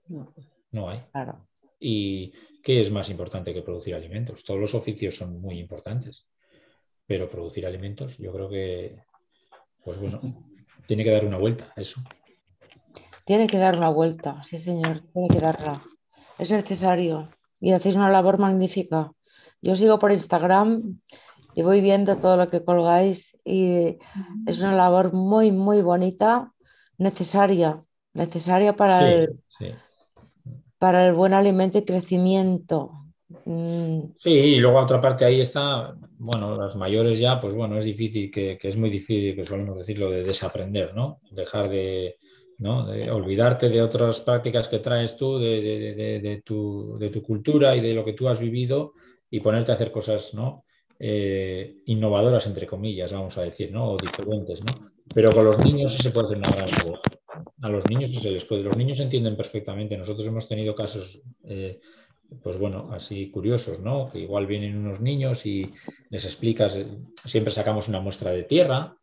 No hay. Claro. Y, ¿qué es más importante que producir alimentos? Todos los oficios son muy importantes, pero producir alimentos, yo creo que, pues bueno, tiene que dar una vuelta eso. Tiene que dar una vuelta, sí señor, tiene que darla. Es necesario y hacéis una labor magnífica. Yo sigo por Instagram y voy viendo todo lo que colgáis y es una labor muy, muy bonita, necesaria, necesaria para el para el buen alimento y crecimiento. Mm. Sí, y luego otra parte ahí está, bueno, las mayores ya, pues bueno, es difícil, que, es muy difícil, que solemos decirlo, de desaprender, ¿no? Dejar de, ¿no? De olvidarte de otras prácticas que traes tú, de, tu, cultura y de lo que tú has vivido y ponerte a hacer cosas ¿no? Eh, innovadoras, entre comillas, vamos a decir, ¿no? o diferentes. ¿no? Pero con los niños se puede hacer una gran a los niños pues, Los niños entienden perfectamente. Nosotros hemos tenido casos, eh, pues bueno, así curiosos, ¿no? Que igual vienen unos niños y les explicas, eh, siempre sacamos una muestra de tierra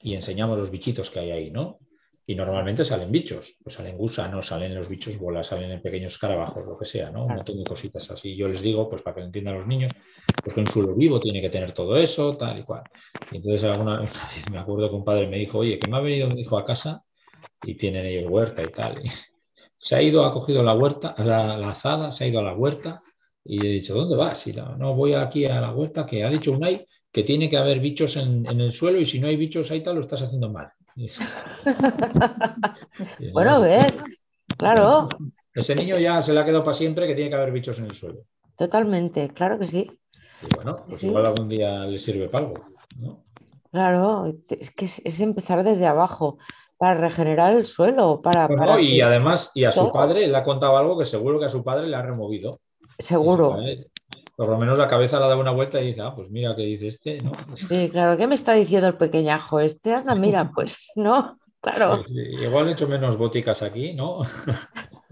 y enseñamos los bichitos que hay ahí, ¿no? Y normalmente salen bichos, pues salen gusanos, salen los bichos bolas, salen en pequeños escarabajos, lo que sea, ¿no? Un montón de cositas así. Yo les digo, pues para que lo entiendan los niños, pues que un suelo vivo tiene que tener todo eso, tal y cual. entonces alguna vez me acuerdo que un padre me dijo, oye, que me ha venido un hijo a casa y tienen ellos huerta y tal. se ha ido, ha cogido la huerta, la, la azada, se ha ido a la huerta y he dicho, ¿dónde vas? no, voy aquí a la huerta, que ha dicho un Unai que tiene que haber bichos en, el suelo y si no hay bichos ahí tal, lo estás haciendo mal. bueno, ves, claro. Ese niño ya se le ha quedado para siempre que tiene que haber bichos en el suelo. Totalmente, claro que sí. Y bueno, pues igual algún día le sirve para algo, Claro, es que es empezar desde abajo para regenerar el suelo. Para, y además, y a su padre le ha contado algo que seguro que a su padre le ha removido. Seguro. por lo menos la cabeza le da una vuelta y dice, ah, pues mira qué dice este, ¿no? Sí, claro, ¿qué me está diciendo el pequeñajo este? Anda, mira, pues, ¿no? Claro. Igual he hecho menos boticas aquí, ¿no?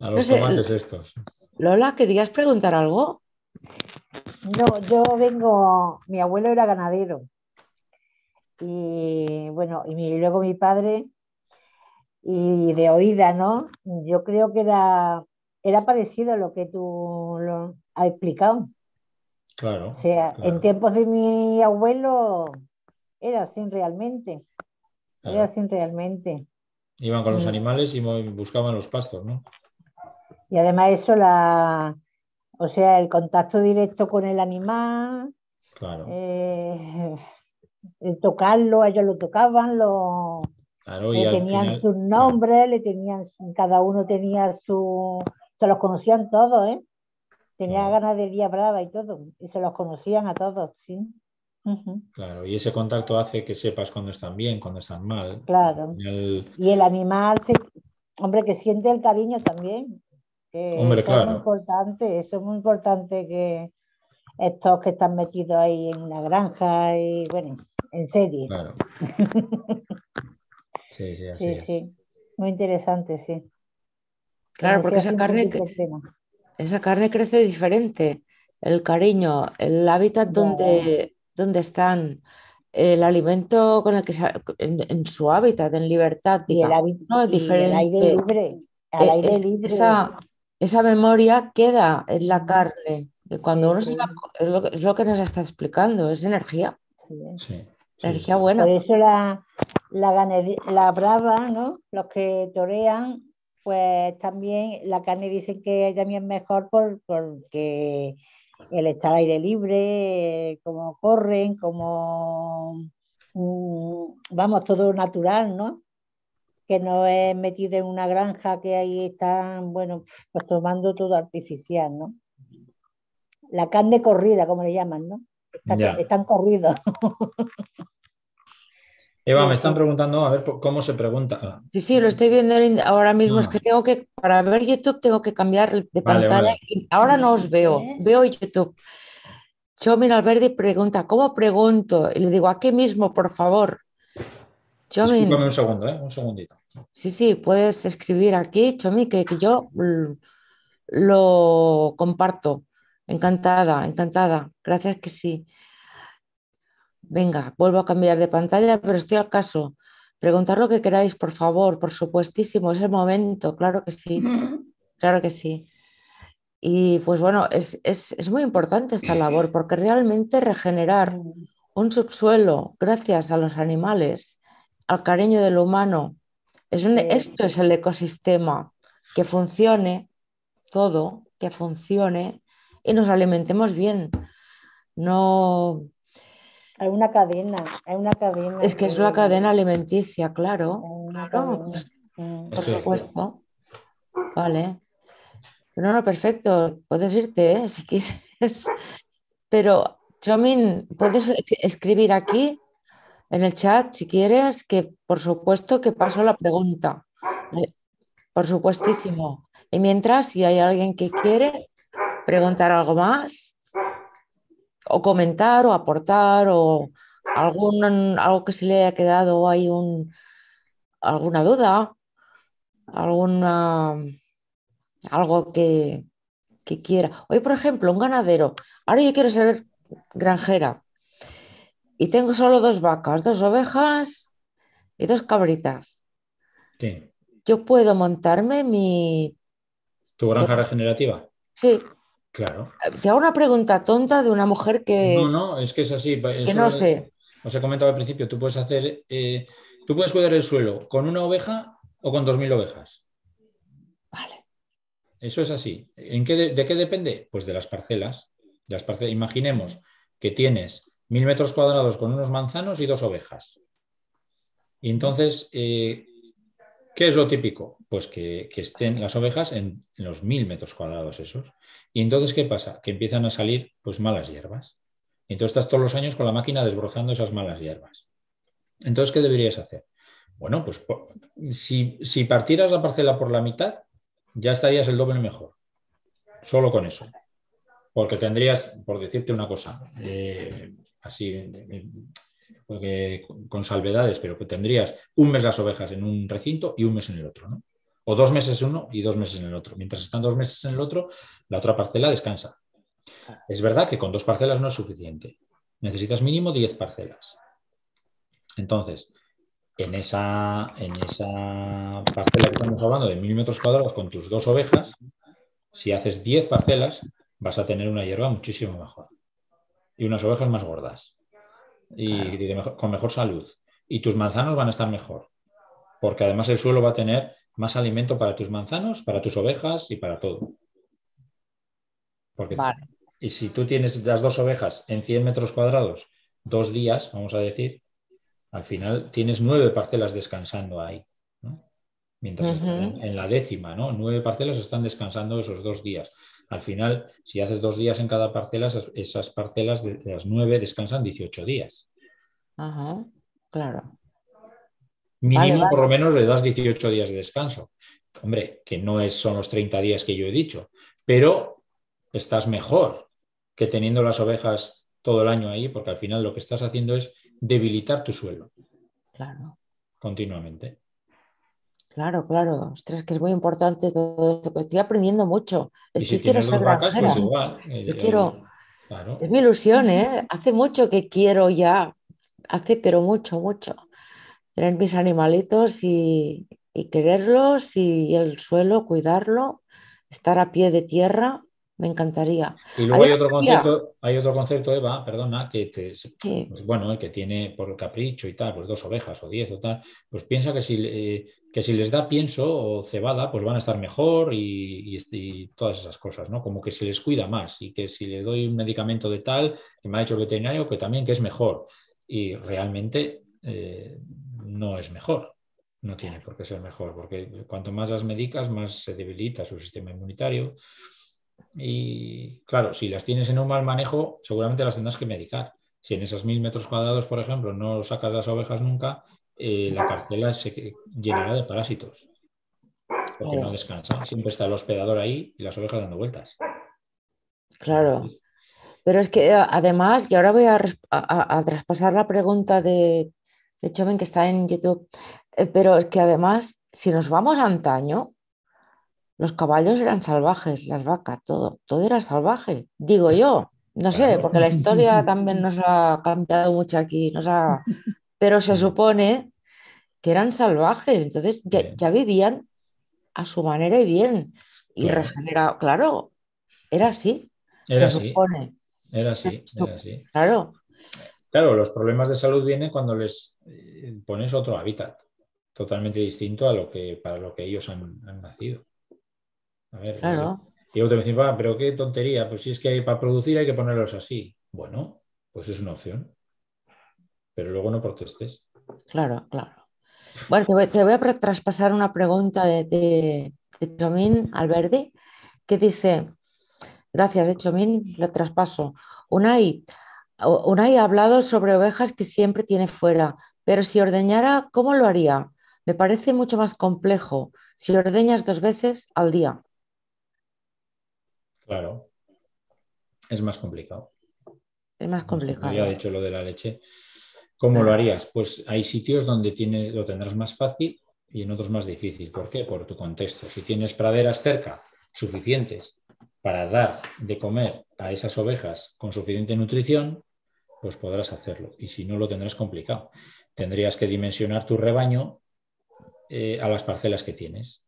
a los tomates estos. Lola, ¿querías preguntar algo? No, yo vengo, mi abuelo era ganadero y bueno, y luego mi padre, y de oída, ¿no? Yo creo que era, era parecido a lo que tú lo has explicado. Claro. O sea, en tiempos de mi abuelo era así realmente. Era así realmente. Iban con los mm. animales y buscaban los pastos, ¿no? Y además eso, la, o sea, el contacto directo con el animal. Claro. Eh, eh, tocarlo, ellos lo tocaban, lo, le eh, tenían su sus nombres, le tenían, cada uno tenía su, se los conocían todos, ¿eh? Tenía ganas de día brava y todo, y se los conocían a todos, sí. Claro, y ese contacto hace que sepas cuando están bien, cuando están mal. Claro. Y el animal, hombre, que siente el cariño también. Que hombre, eso Es muy importante, eso es muy importante que estos que están metidos ahí en una granja y bueno, en serie. sí, sí, Muy interesante, sí. Claro, porque esa carne, esa carne crece diferente. El cariño, el hábitat donde, donde están, el alimento con el que en, su hábitat, en libertad, y el, hábitat, diferente. E-, aire libre. Esa, memoria queda en la carne. Cuando uno es, lo, es, lo, que nos está explicando, es energía. Por eso la, la, brava, ¿no? Los que torean, pues también la carne dicen que también es mejor por, porque el estar al aire libre, como corren, como mm, vamos, todo natural, ¿no? Que no es metido en una granja que ahí están, bueno, pues tomando todo artificial, ¿no? La carne corrida, como le llaman, ¿no? están corridos. Eva, me están preguntando, a ver, ¿cómo se pregunta? Ah. Sí, sí, lo estoy viendo ahora mismo. Es ah. que tengo que, para ver YouTube tengo que cambiar de pantalla. Ahora no os veo, veo YouTube. Chomi Alberdi pregunta, ¿cómo pregunto? Y le digo, aquí mismo, por favor. Chomin. un segundo, ¿eh? un segundito. Sí, sí, puedes escribir aquí, Chomi, que yo lo comparto. Encantada, encantada. Gracias que sí. Venga, vuelvo a cambiar de pantalla, pero estoy al caso. Preguntar lo que queráis, por favor, por supuestísimo, es el momento, claro que sí, claro que sí. Y pues bueno, es, muy importante esta labor porque realmente regenerar un subsuelo gracias a los animales, al cariño del humano, es esto es el ecosistema, que funcione todo, que funcione y nos alimentemos bien. No, hay una cadena, hay una cadena. Es que es una cadena alimenticia, claro. por supuesto. Vale. No, no, perfecto. Puedes irte, ¿eh? si quieres. Pero, Chomin, puedes escribir aquí en el chat si quieres, que por supuesto que paso la pregunta. Eh, por supuestísimo. Y mientras, si hay alguien que quiere preguntar algo más, o comentar o aportar o algún, algo que se le haya quedado o hay un, alguna duda, alguna, algo que, quiera. Hoy, por ejemplo, un ganadero, ahora yo quiero ser granjera y tengo solo dos vacas, dos ovejas y dos cabritas. Yo puedo montarme mi... ¿Tu granja regenerativa? Sí, Claro. Te hago una pregunta tonta de una mujer que. No, no, es que es así. Que no sé. Os he comentado al principio, tú puedes hacer. Eh, tú puedes cuidar el suelo con una oveja o con dos mil ovejas. Vale. Eso es así. ¿En de, qué depende? Pues de las parcelas. las parcelas. Imaginemos que tienes mil metros cuadrados con unos manzanos y dos ovejas. Y entonces, eh, ¿qué es lo típico? pues que, estén las ovejas en, los mil metros cuadrados esos. Y entonces, ¿qué pasa? Que empiezan a salir pues malas hierbas. Y entonces estás todos los años con la máquina desbrozando esas malas hierbas. Entonces, ¿qué deberías hacer? Bueno, pues si, partieras la parcela por la mitad, ya estarías el doble mejor. Solo con eso. Porque tendrías, por decirte una cosa, eh, así, eh, eh, con salvedades, pero tendrías un mes las ovejas en un recinto y un mes en el otro, ¿no? o dos meses en uno y dos meses en el otro. Mientras están dos meses en el otro, la otra parcela descansa. Es verdad que con dos parcelas no es suficiente. Necesitas mínimo 10 parcelas. Entonces, en esa, en esa parcela que estamos hablando de milímetros cuadrados con tus dos ovejas, si haces 10 parcelas, vas a tener una hierba muchísimo mejor. Y unas ovejas más gordas. Y con mejor salud. Y tus manzanos van a estar mejor. Porque además el suelo va a tener más alimento para tus manzanos, para tus ovejas y para todo. Porque, Y si tú tienes las dos ovejas en 100 metros cuadrados, dos días, vamos a decir, al final tienes nueve parcelas descansando ahí. Mientras en la décima, ¿no? Nueve parcelas están descansando esos dos días. Al final, si haces dos días en cada parcela, esas, parcelas de las nueve descansan 18 días. Ajá, claro. Mínimo, por lo menos, le das 18 días de descanso. Hombre, que no es, son los 30 días que yo he dicho, pero estás mejor que teniendo las ovejas todo el año ahí, porque al final lo que estás haciendo es debilitar tu suelo. Claro. Continuamente. Claro, claro. Ostras, que es muy importante todo esto, que estoy aprendiendo mucho. Y si quiero ser vacas, pues igual. Es mi ilusión, ¿eh? Hace mucho que quiero ya, hace pero mucho, mucho tener mis animalitos y, y quererlos y el suelo, cuidarlo, estar a pie de tierra, me encantaría. Y luego hay, otro concepto, hay otro Eva, perdona, que pues bueno, el que tiene por capricho y tal, pues dos ovejas o diez o tal, pues piensa que si, eh, que si les da pienso o cebada, pues van a estar mejor y, todas esas cosas, ¿no? Como que se les cuida más y que si le doy un medicamento de tal, que me ha dicho el veterinario, que también que es mejor. Y realmente eh, no es mejor. No tiene por qué ser mejor, porque cuanto más las medicas, más se debilita su sistema inmunitario. Y claro, si las tienes en un mal manejo, seguramente las tendrás que medicar. Si en esos mil metros cuadrados, por ejemplo, no sacas las ovejas nunca, eh, la parcela se llenará de parásitos. Porque no oh. descansa. Siempre está el hospedador ahí y las ovejas dando vueltas. Claro. Pero es que eh, además, y ahora voy a traspasar la pregunta de de ven que está en YouTube. Eh, pero es que además, si nos vamos a antaño, los caballos eran salvajes, las vacas, todo, todo era salvaje, digo yo. No sé, porque la historia también nos ha cambiado mucho aquí, nos pero se supone que eran salvajes, entonces ya, vivían a su manera y bien, y regenerado, claro, era así, se supone. Era así, era así. Claro. Claro, los problemas de salud vienen cuando les eh, pones otro hábitat totalmente distinto a lo que para lo que ellos han, nacido. A ver, y otro me dice, pero qué tontería, pues si es que hay, para producir hay que ponerlos así. Bueno, pues es una opción. Pero luego no protestes. Claro, claro. Bueno, te voy, a traspasar una pregunta de, Chomín Alberdi que dice, gracias, eh, Chomín, lo traspaso. y... Unai ha hablado sobre ovejas que siempre tiene fuera, pero si ordeñara, ¿cómo lo haría? Me parece mucho más complejo si ordeñas dos veces al día. Claro, es más complicado. Es más complicado. Ya he hecho lo de la leche. ¿Cómo lo ah. harías? Pues hay sitios donde tienes, lo tendrás más fácil y en otros más difícil. ¿Por qué? Por tu contexto. Si tienes praderas cerca, suficientes, para dar de comer a esas ovejas con suficiente nutrición, pues podrás hacerlo. Y si no, lo tendrás complicado. Tendrías que dimensionar tu rebaño eh, a las parcelas que tienes.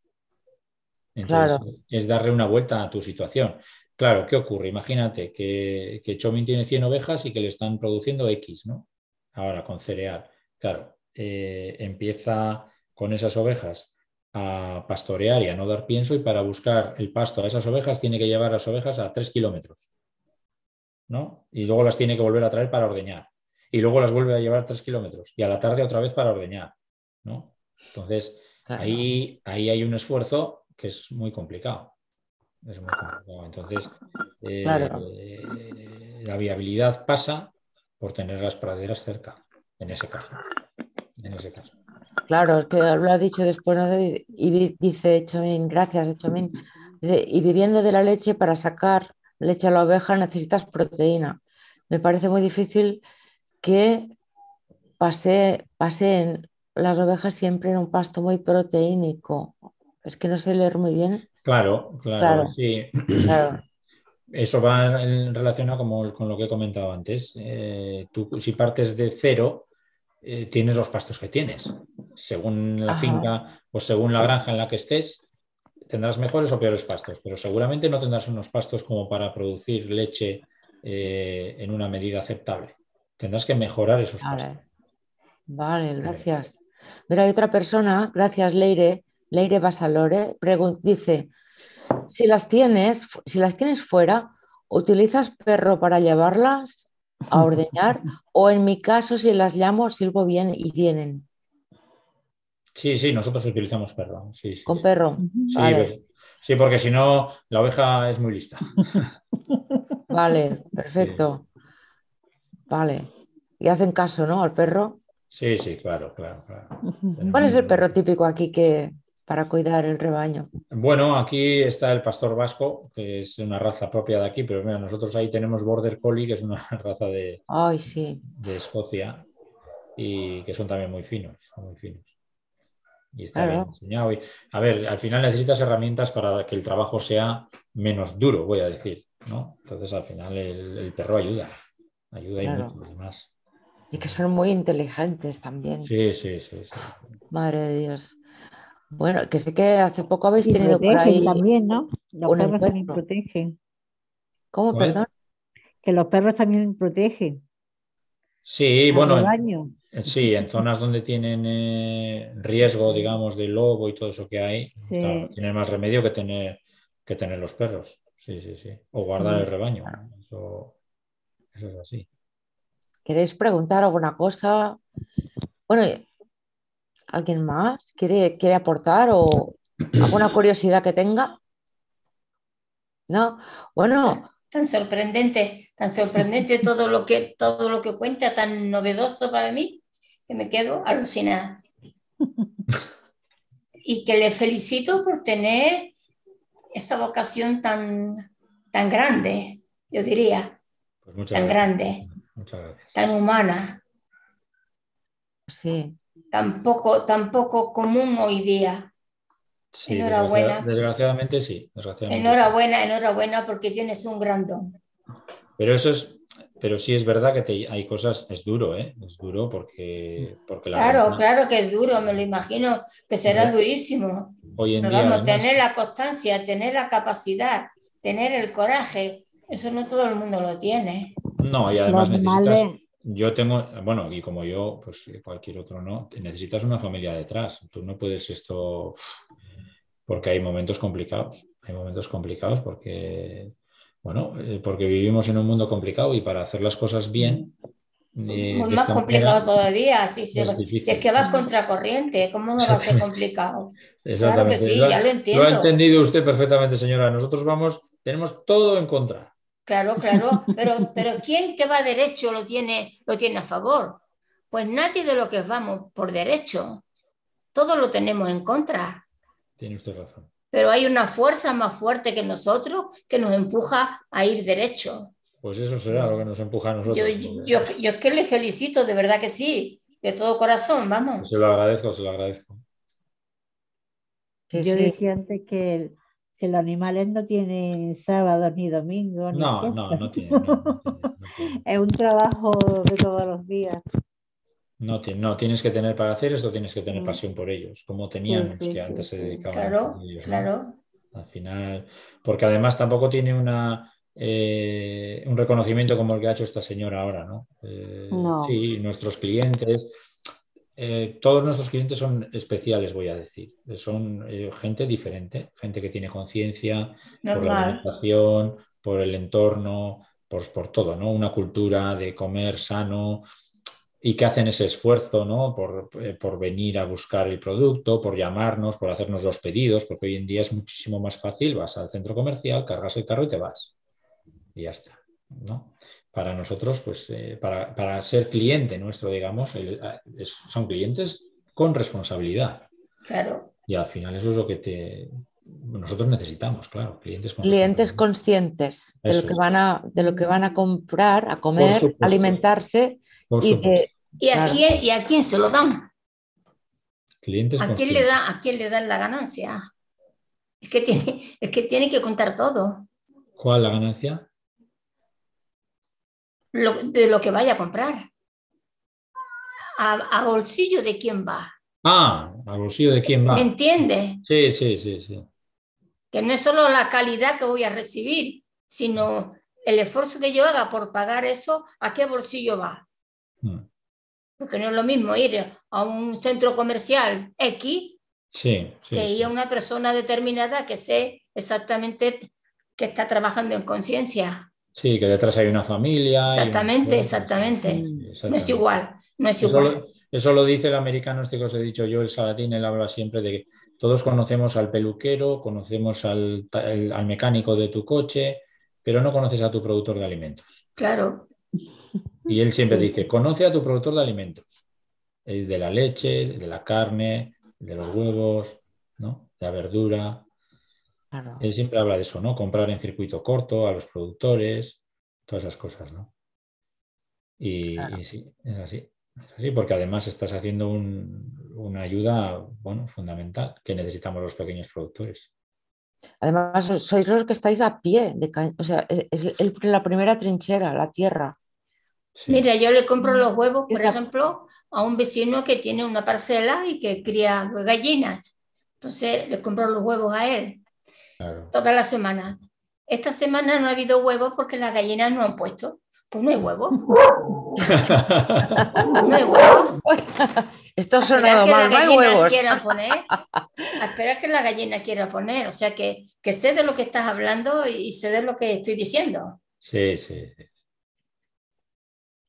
Entonces, es darle una vuelta a tu situación. Claro, ¿qué ocurre? Imagínate que, que Chomin tiene 100 ovejas y que le están produciendo X, ¿no? Ahora, con cereal. Claro, eh, empieza con esas ovejas a pastorear y a no dar pienso y para buscar el pasto a esas ovejas tiene que llevar las ovejas a 3 kilómetros. Y luego las tiene que volver a traer para ordeñar. Y luego las vuelve a llevar tres kilómetros. Y a la tarde otra vez para ordeñar, ¿no? Entonces, ahí, ahí hay un esfuerzo que es muy complicado. Es muy complicado. Entonces, eh, eh, la viabilidad pasa por tener las praderas cerca, en ese caso. Claro, es que lo ha dicho después y dice Echomín, gracias y viviendo de la leche para sacar leche a la oveja necesitas proteína. Me parece muy difícil que pase, las ovejas siempre en un pasto muy proteínico. Es que no sé leer muy bien. Claro, claro, sí. Eso va en relación con lo que he comentado antes. Eh, tú, si partes de cero, eh, tienes los pastos que tienes. Según la finca o según la granja en la que estés, tendrás mejores o peores pastos, pero seguramente no tendrás unos pastos como para producir leche eh, en una medida aceptable. Tendrás que mejorar esos pastos. Vale, gracias. Mira, hay otra persona, gracias Leire, Leire Basalore, dice, si las, tienes, si las tienes fuera, ¿utilizas perro para llevarlas a ordeñar? o en mi caso, si las llamo, sirvo bien y vienen. Sí, sí, nosotros utilizamos perro. Con perro. Pues, sí, porque si no, la oveja es muy lista. Vale, perfecto. Vale. Y hacen caso, ¿no? Al perro. Sí, sí, claro, claro, claro. ¿Cuál es el perro típico aquí que para cuidar el rebaño? Bueno, aquí está el pastor vasco, que es una raza propia de aquí, pero mira, nosotros ahí tenemos Border Collie, que es una raza de, Ay, sí. de Escocia, y que son también muy finos, muy finos y está bien enseñado a ver, al final necesitas herramientas para que el trabajo sea menos duro, voy a decir, ¿no? Entonces al final el, perro ayuda, ayuda y mucho más. Y que son muy inteligentes también. Sí, sí, sí, Madre de Dios. Bueno, que sé que hace poco habéis tenido que también, ¿no? Los perros también protegen. ¿Cómo, perdón? Que los perros también protegen. Sí, bueno. Eh, sí, en zonas donde tienen eh, riesgo, digamos, de lobo y todo eso que hay, tienen más remedio que tener, que tener los perros. Sí, sí, sí. O guardar el mm. rebaño. Eso, es así. ¿Queréis preguntar alguna cosa? Bueno, ¿alguien más quiere, quiere aportar o alguna curiosidad que tenga? No, bueno. Tan sorprendente, tan sorprendente todo lo que todo lo que cuenta, tan novedoso para mí me quedo alucinada. y que le felicito por tener esta vocación tan, tan grande, yo diría. Pues tan grande. Tan humana. Tan poco, común hoy día. enhorabuena. Desgraciadamente sí. Enhorabuena, enhorabuena porque tienes un gran don. Pero eso es pero sí es verdad que hay cosas, es duro, ¿eh? Es duro porque... porque la claro, claro que es duro, me lo imagino que será durísimo. Hoy en día, tener la constancia, tener la capacidad, tener el coraje, eso no todo el mundo lo tiene. No, y además necesitas... Yo tengo, bueno, y como yo, pues cualquier otro no, necesitas una familia detrás. Tú no puedes esto... Porque hay momentos complicados, hay momentos complicados porque bueno, eh, porque vivimos en un mundo complicado y para hacer las cosas bien. Eh, más complicado todavía, si, es que va contracorriente, ¿cómo no va a ser complicado? Exactamente. sí, ya lo entiendo. Lo ha entendido usted perfectamente, señora. Nosotros vamos, tenemos todo en contra. Claro, claro, pero, pero ¿quién que va derecho lo tiene, lo tiene a favor? Pues nadie de lo que vamos por derecho. Todo lo tenemos en contra. Tiene usted razón pero hay una fuerza más fuerte que nosotros que nos empuja a ir derecho. Pues eso será lo que nos empuja a nosotros. Yo, es que le felicito, de verdad que sí, de todo corazón, vamos. Se lo agradezco, se lo agradezco. yo decía antes que, el, los animales no tienen sábado ni domingo. No, no, no, tienen. Es un trabajo de todos los días. No, no, tienes que tener para hacer esto, tienes que tener mm. pasión por ellos, como teníamos que antes se dedicaban claro, a ellos. Claro. Al final, porque además tampoco tiene una eh, un reconocimiento como el que ha hecho esta señora ahora, ¿no? Eh, sí, nuestros clientes, eh, todos nuestros clientes son especiales, voy a decir. Son gente diferente, gente que tiene conciencia por la alimentación, por el entorno, por, por todo, ¿no? Una cultura de comer sano, y que hacen ese esfuerzo ¿no? por, eh, por, venir a buscar el producto, por llamarnos, por hacernos los pedidos, porque hoy en día es muchísimo más fácil, vas al centro comercial, cargas el carro y te vas. Y ya está. ¿no? Para nosotros, pues eh, para, ser cliente nuestro, digamos, son clientes con responsabilidad. Claro. Y al final eso es lo que te, nosotros necesitamos, claro, clientes conscientes. Clientes conscientes de, lo que van a, de lo que van a comprar, a comer, alimentarse y, eh, ¿Y, a quién, se lo dan? ¿A, quién le da, ¿A quién le dan la ganancia? Es que tiene, es que, tiene que contar todo. ¿Cuál la ganancia? de lo que vaya a comprar. A, bolsillo de quién va. Ah, a bolsillo de quién va. ¿Me Sí, sí, sí, sí. Que no es solo la calidad que voy a recibir, sino el esfuerzo que yo haga por pagar eso, ¿a qué bolsillo va? Mm. Porque no es lo mismo ir a un centro comercial X que ir a una persona determinada que sé exactamente que está trabajando en conciencia. Sí, que detrás hay una familia. Exactamente, exactamente. No es igual, no es eso Lo, dice el americano, este que os he dicho yo, el Salatín, él habla siempre de que todos conocemos al peluquero, conocemos al, al mecánico de tu coche, pero no conoces a tu productor de alimentos. Claro, y él siempre dice, conoce a tu productor de alimentos. es de la leche, de la carne, de los huevos, ¿no? La verdura. Él siempre habla de eso, ¿no? Comprar en circuito corto a los productores, todas esas cosas, ¿no? Y, sí, es así. así, porque además estás haciendo una ayuda, bueno, fundamental que necesitamos los pequeños productores. Además, sois los que estáis a pie, de o sea, es, la primera trinchera, la tierra. Mira, yo le compro los huevos, por ejemplo, a un vecino que tiene una parcela y que cría gallinas. Entonces le compro los huevos a él. Claro. Toda la semana. Esta semana no ha habido huevos porque las gallinas no han puesto. Pues no hay huevos. Pues no hay huevos. Esto sonado mal, no hay huevos. Poner, a que la gallina quiera poner. O sea que, que sé de lo que estás hablando y sé de lo que estoy diciendo. Sí, sí, sí.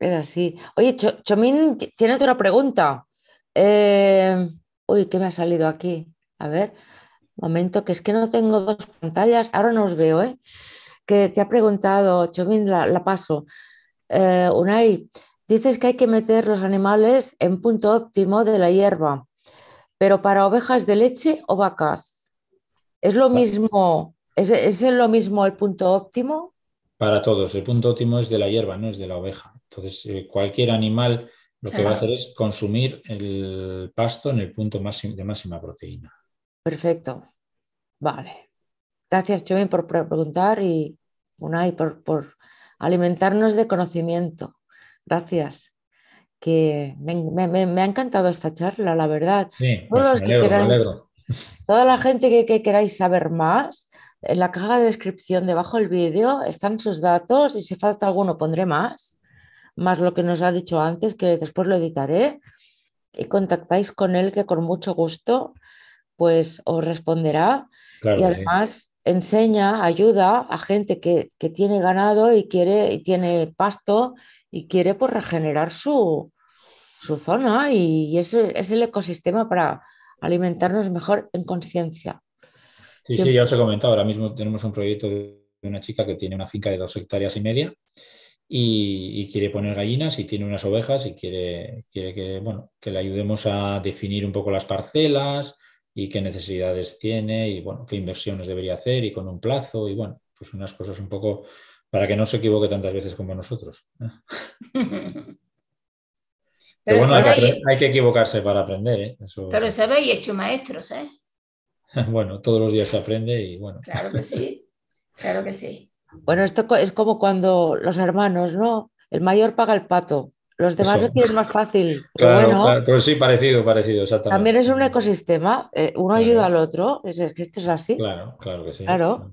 Es así. Oye, Chomín, tienes otra pregunta. Eh, uy, ¿qué me ha salido aquí? A ver, momento, que es que no tengo dos pantallas, ahora no os veo, ¿eh? Que te ha preguntado, Chomín, la, paso. Eh, Unai, dices que hay que meter los animales en punto óptimo de la hierba, pero para ovejas de leche o vacas, ¿es lo mismo, es, es lo mismo el punto óptimo? Para todos, el punto óptimo es de la hierba, no es de la oveja. Entonces, eh, cualquier animal lo que va a hacer es consumir el pasto en el punto de máxima proteína. Perfecto. Vale. Gracias, Joven, por preguntar y Unai por, por alimentarnos de conocimiento. Gracias. Que me, ha encantado esta charla, la verdad. Sí, pues me alegro, Toda la gente que, queráis saber más, en la caja de descripción debajo del vídeo están sus datos y si falta alguno pondré más más lo que nos ha dicho antes, que después lo editaré, y contactáis con él, que con mucho gusto pues os responderá. y además enseña, ayuda a gente que, tiene ganado y quiere, y tiene pasto y quiere pues, regenerar su, zona y, es el ecosistema para alimentarnos mejor en conciencia. Sí, sí, ya os he comentado, ahora mismo tenemos un proyecto de una chica que tiene una finca de dos hectáreas y media y, quiere poner gallinas y tiene unas ovejas y quiere, quiere que, bueno, que le ayudemos a definir un poco las parcelas y qué necesidades tiene y bueno, qué inversiones debería hacer y con un plazo y bueno, pues unas cosas un poco para que no se equivoque tantas veces como nosotros. Pero, bueno, hay que, equivocarse para aprender. ¿eh? Pero se ve y hecho maestros, ¿eh? bueno, todos los días se aprende y bueno. Claro que sí, claro que sí. Bueno, esto es como cuando los hermanos, ¿no? El mayor paga el pato, los demás lo tienen más fácil. Claro, sí, parecido, parecido, exactamente. También es un ecosistema, eh, uno ayuda al otro, es, que esto es así. Claro, claro que sí. Claro.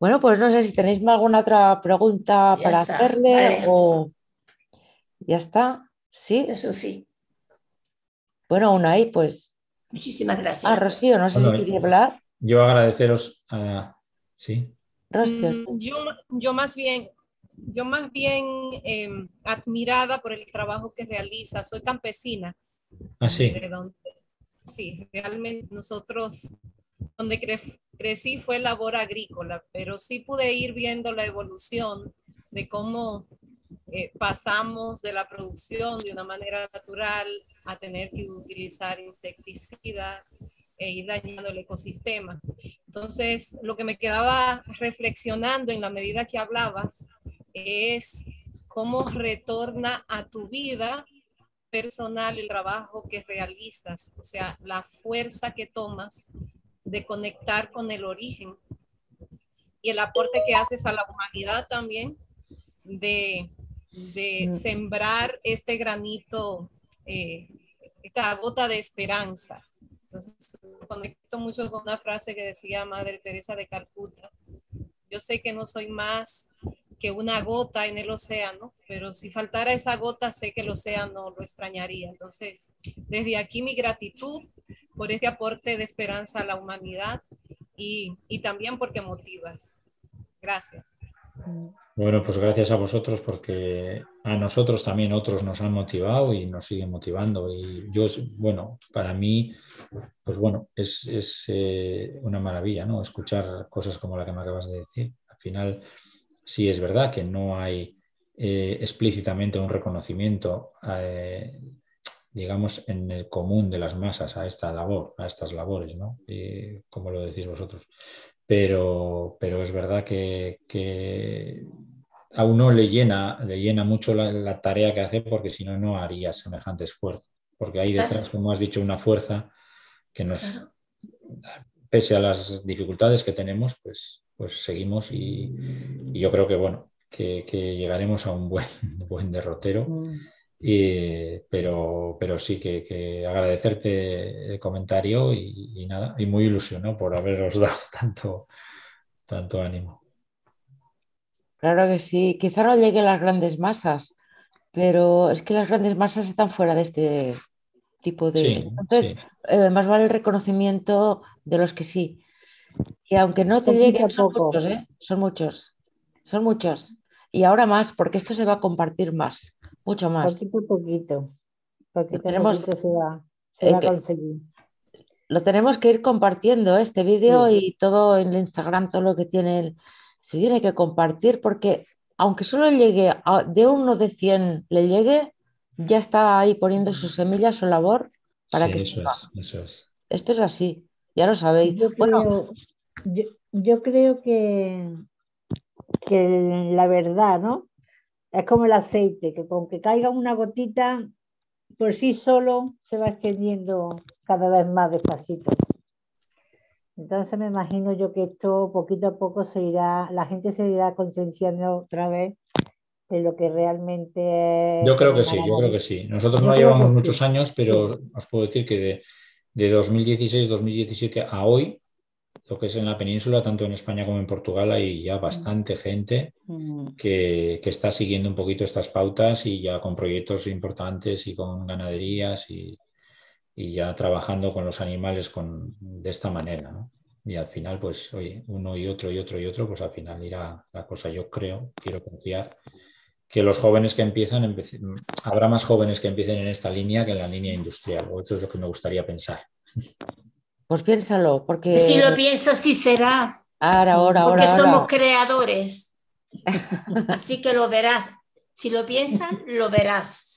Bueno, pues no sé si tenéis alguna otra pregunta para hacerle o... Ya está, ¿sí? Eso sí. Bueno, una ahí, pues... Muchísimas gracias. Ah, Rocío, no sé si quería hablar. Yo agradeceros a... Sí. Gracias. Mm, yo, yo más bien, yo más bien em, admirada por el trabajo que realiza. Soy campesina. Así. Ah, sí, realmente nosotros donde crecí fue labor agrícola, pero sí pude ir viendo la evolución de cómo eh, pasamos de la producción de una manera natural a tener que utilizar insecticida, e ir dañando el ecosistema. Entonces, lo que me quedaba reflexionando en la medida que hablabas es cómo retorna a tu vida personal el trabajo que realizas, o sea, la fuerza que tomas de conectar con el origen y el aporte que haces a la humanidad también de, mm. sembrar este granito, eh, esta gota de esperanza entonces, conecto mucho con una frase que decía Madre Teresa de Calcuta. Yo sé que no soy más que una gota en el océano, pero si faltara esa gota, sé que el océano lo extrañaría. Entonces, desde aquí mi gratitud por este aporte de esperanza a la humanidad y, y también porque motivas. Gracias. Bueno, pues gracias a vosotros porque a nosotros también otros nos han motivado y nos siguen motivando. Y yo, bueno, para mí, pues bueno, es, eh, una maravilla, ¿no? Escuchar cosas como la que me acabas de decir. Al final, sí es verdad que no hay eh, explícitamente un reconocimiento, eh, digamos, en el común de las masas a esta labor, a estas labores, ¿no? como lo decís vosotros. Pero, pero es verdad que a uno le llena, le llena mucho la, tarea que hace porque si no, no haría semejante esfuerzo. Porque hay detrás, como has dicho, una fuerza que nos, pese a las dificultades que tenemos, pues, pues seguimos y, yo creo que, bueno, que, llegaremos a un buen, buen derrotero. Mm. pero, pero sí que, agradecerte el comentario y, nada, y muy ilusionado por haberos dado tanto, tanto ánimo. Claro que sí. Quizá no a las grandes masas, pero es que las grandes masas están fuera de este tipo de... Entonces, además eh, más vale el reconocimiento de los que sí. Y aunque no te lleguen, son muchos, ¿eh? Son muchos. Son muchos. Y ahora más, porque esto se va a compartir más, mucho más. Poquito poquito. porque tenemos, se va, eh, conseguir. Lo tenemos que ir compartiendo, este vídeo y todo en Instagram, todo lo que tiene el, se tiene que compartir porque aunque solo llegue a, de uno de cien le llegue, ya está ahí poniendo su semilla, su labor para que eso eso es. Esto es así, ya lo sabéis. Yo bueno, creo, yo, creo que, que la verdad, ¿no? Es como el aceite, que con que caiga una gotita, por sí solo se va extendiendo cada vez más despacito. Entonces me imagino yo que esto poquito a poco se irá, la gente se irá concienciando otra vez de lo que realmente Yo creo que sí, yo creo que sí. Nosotros no llevamos muchos años, pero os puedo decir que de, de 2016-2017 a hoy, lo que es en la península, tanto en España como en Portugal, hay ya mm. bastante gente mm. que, que está siguiendo un poquito estas pautas y ya con proyectos importantes y con ganaderías y, y ya trabajando con los animales con, de esta manera. ¿no? Y al final, pues, uno y otro y otro y otro, pues al final irá la cosa. Yo creo, quiero confiar, que los jóvenes que empiezan, habrá más jóvenes que empiecen en esta línea que en la línea industrial, eso es lo que me gustaría pensar. Pues piénsalo, porque... Si lo piensas, sí será. Ahora, ahora, ahora. Porque somos creadores. Así que lo verás. Si lo piensan lo verás.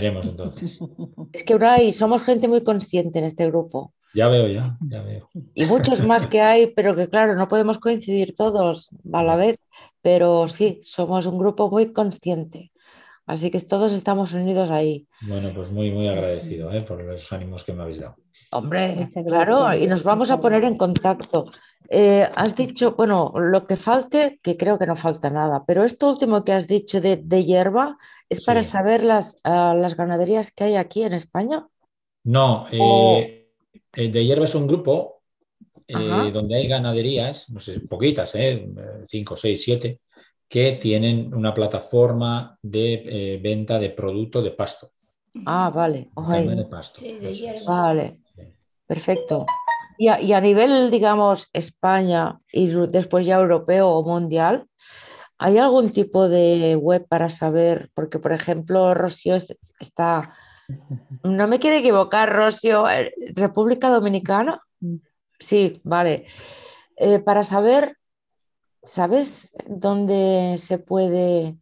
Es que y somos gente muy consciente en este grupo. Ya veo, ya, ya veo. Y muchos más que hay, pero que claro, no podemos coincidir todos a la vez, pero sí, somos un grupo muy consciente. Así que todos estamos unidos ahí. Bueno, pues muy, muy agradecido ¿eh? por los ánimos que me habéis dado. Hombre, claro, y nos vamos a poner en contacto. Eh, has dicho, bueno, lo que falte, que creo que no falta nada, pero esto último que has dicho de, hierba es para saber ah, las, ganaderías que hay aquí en España. No, eh, de hierba es un grupo donde hay ganaderías, no sé, poquitas, 5, 6, 7 que tienen una plataforma de eh, venta de producto de pasto. Ah, vale. De pasto, vale, perfecto. Y a, nivel, digamos, España y después ya europeo o mundial, ¿hay algún tipo de web para saber? Porque, por ejemplo, Rocío está, no me quiere equivocar, Rocío, eh, República Dominicana. Mm. Sí, vale. Eh, para saber ¿sabes dónde se puede...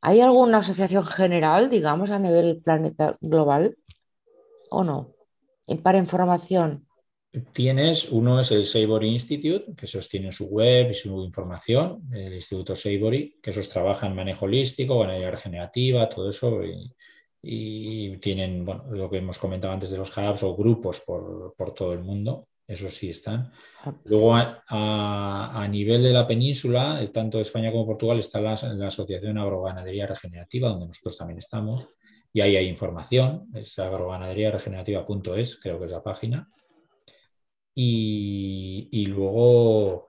¿Hay alguna asociación general, digamos, a nivel planeta global o no? Para información. Tienes, uno es el Savory Institute, que sostiene su web y su información, el Instituto Savory, que esos trabaja en manejo holístico, en energía regenerativa, todo eso, y, y tienen bueno, lo que hemos comentado antes de los hubs o grupos por todo el mundo. Eso sí están. Ah, pues luego, a, nivel de la península, eh, tanto España como Portugal, está la, Asociación Agroganadería Regenerativa, donde nosotros también estamos, y ahí hay información, es agroganaderiaregenerativa.es, creo que es la página. Y, luego,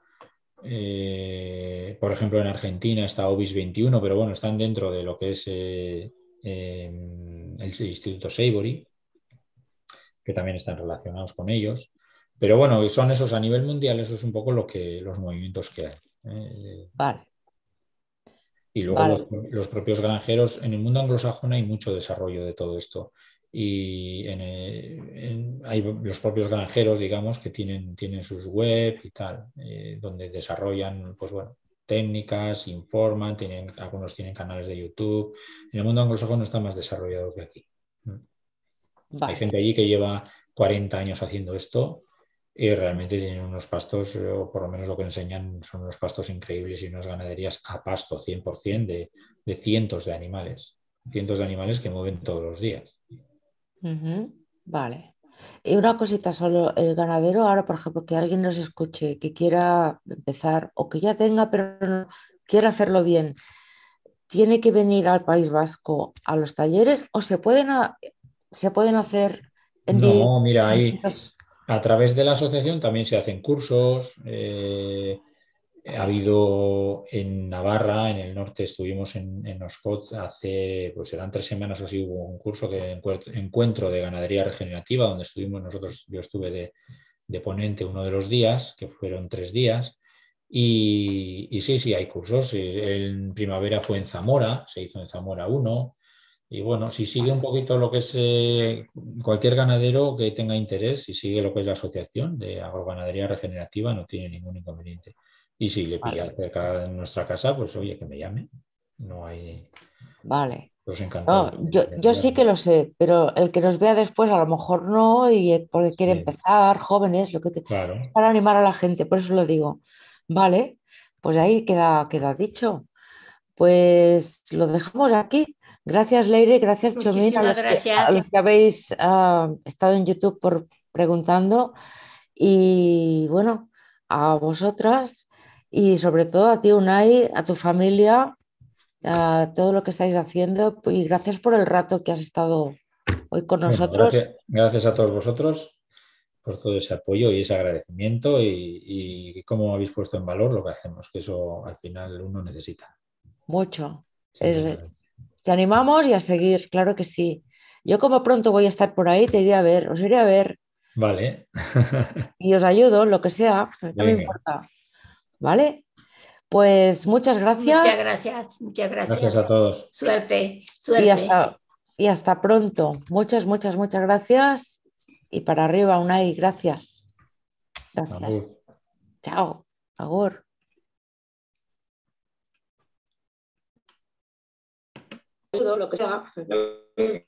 eh, por ejemplo, en Argentina está OBIS 21, pero bueno, están dentro de lo que es eh, em, el Instituto Savory, que también están relacionados con ellos. Pero bueno, son esos a nivel mundial, eso es un poco lo que, los movimientos que hay. ¿eh? Vale. Y luego los, propios granjeros, en el mundo anglosajón hay mucho desarrollo de todo esto. Y hay los propios granjeros, digamos, que tienen, tienen sus web y tal, eh, donde desarrollan, pues técnicas, informan, tienen, algunos tienen canales de YouTube. En el mundo anglosajón no está más desarrollado que aquí. Hay gente allí que lleva 40 años haciendo esto y realmente tienen unos pastos, eh, o por lo menos lo que enseñan son unos pastos increíbles y unas ganaderías a pasto 100% de, de cientos de animales, cientos de animales que mueven todos los días. Vale. Y una cosita solo, el ganadero ahora, por ejemplo, que alguien nos escuche, que quiera empezar o que ya tenga, pero no quiera hacerlo bien, ¿tiene que venir al País Vasco a los talleres o se pueden, se pueden hacer... En no, mira, ahí... A través de la asociación también se hacen cursos. Eh, ha habido en Navarra, en el norte, estuvimos en, en hace, pues eran tres semanas o así, hubo un curso de encuentro de ganadería regenerativa, donde estuvimos nosotros, yo estuve de, ponente uno de los días, que fueron tres días. Y, y, sí, sí, hay cursos. En primavera fue en Zamora, se hizo en Zamora uno. Y bueno, si sigue un poquito lo que es eh, cualquier ganadero que tenga interés, si sigue lo que es la asociación de agroganadería regenerativa, no tiene ningún inconveniente. Y si le pilla cerca de nuestra casa, pues oye, que me llame. No hay. Vale. yo, sí que lo sé, pero el que nos vea después a lo mejor no, y porque quiere empezar, jóvenes, lo que te. Claro. Para animar a la gente, por eso lo digo. Vale, pues ahí queda, queda dicho. Pues lo dejamos aquí. Gracias, Leire, gracias, Chomín, a, a, los que habéis ah, estado en YouTube por preguntando. Y bueno, a vosotras y sobre todo a ti, Unai, a tu familia, a todo lo que estáis haciendo. Y gracias por el rato que has estado hoy con nosotros. Gracias, a todos vosotros por todo ese apoyo y ese agradecimiento y, cómo habéis puesto en valor lo que hacemos, que eso al final uno necesita. Mucho animamos y a seguir, claro que sí. Yo como pronto voy a estar por ahí, te iré a ver, os iré a ver. Vale. y os ayudo, lo que sea, no me importa. ¿Vale? Pues muchas gracias. Muchas gracias, muchas gracias. a todos. Suerte, suerte. Y hasta, pronto. Muchas, muchas, muchas gracias. Y para arriba, y gracias. Gracias. Chao. Agur. Todo lo que sea,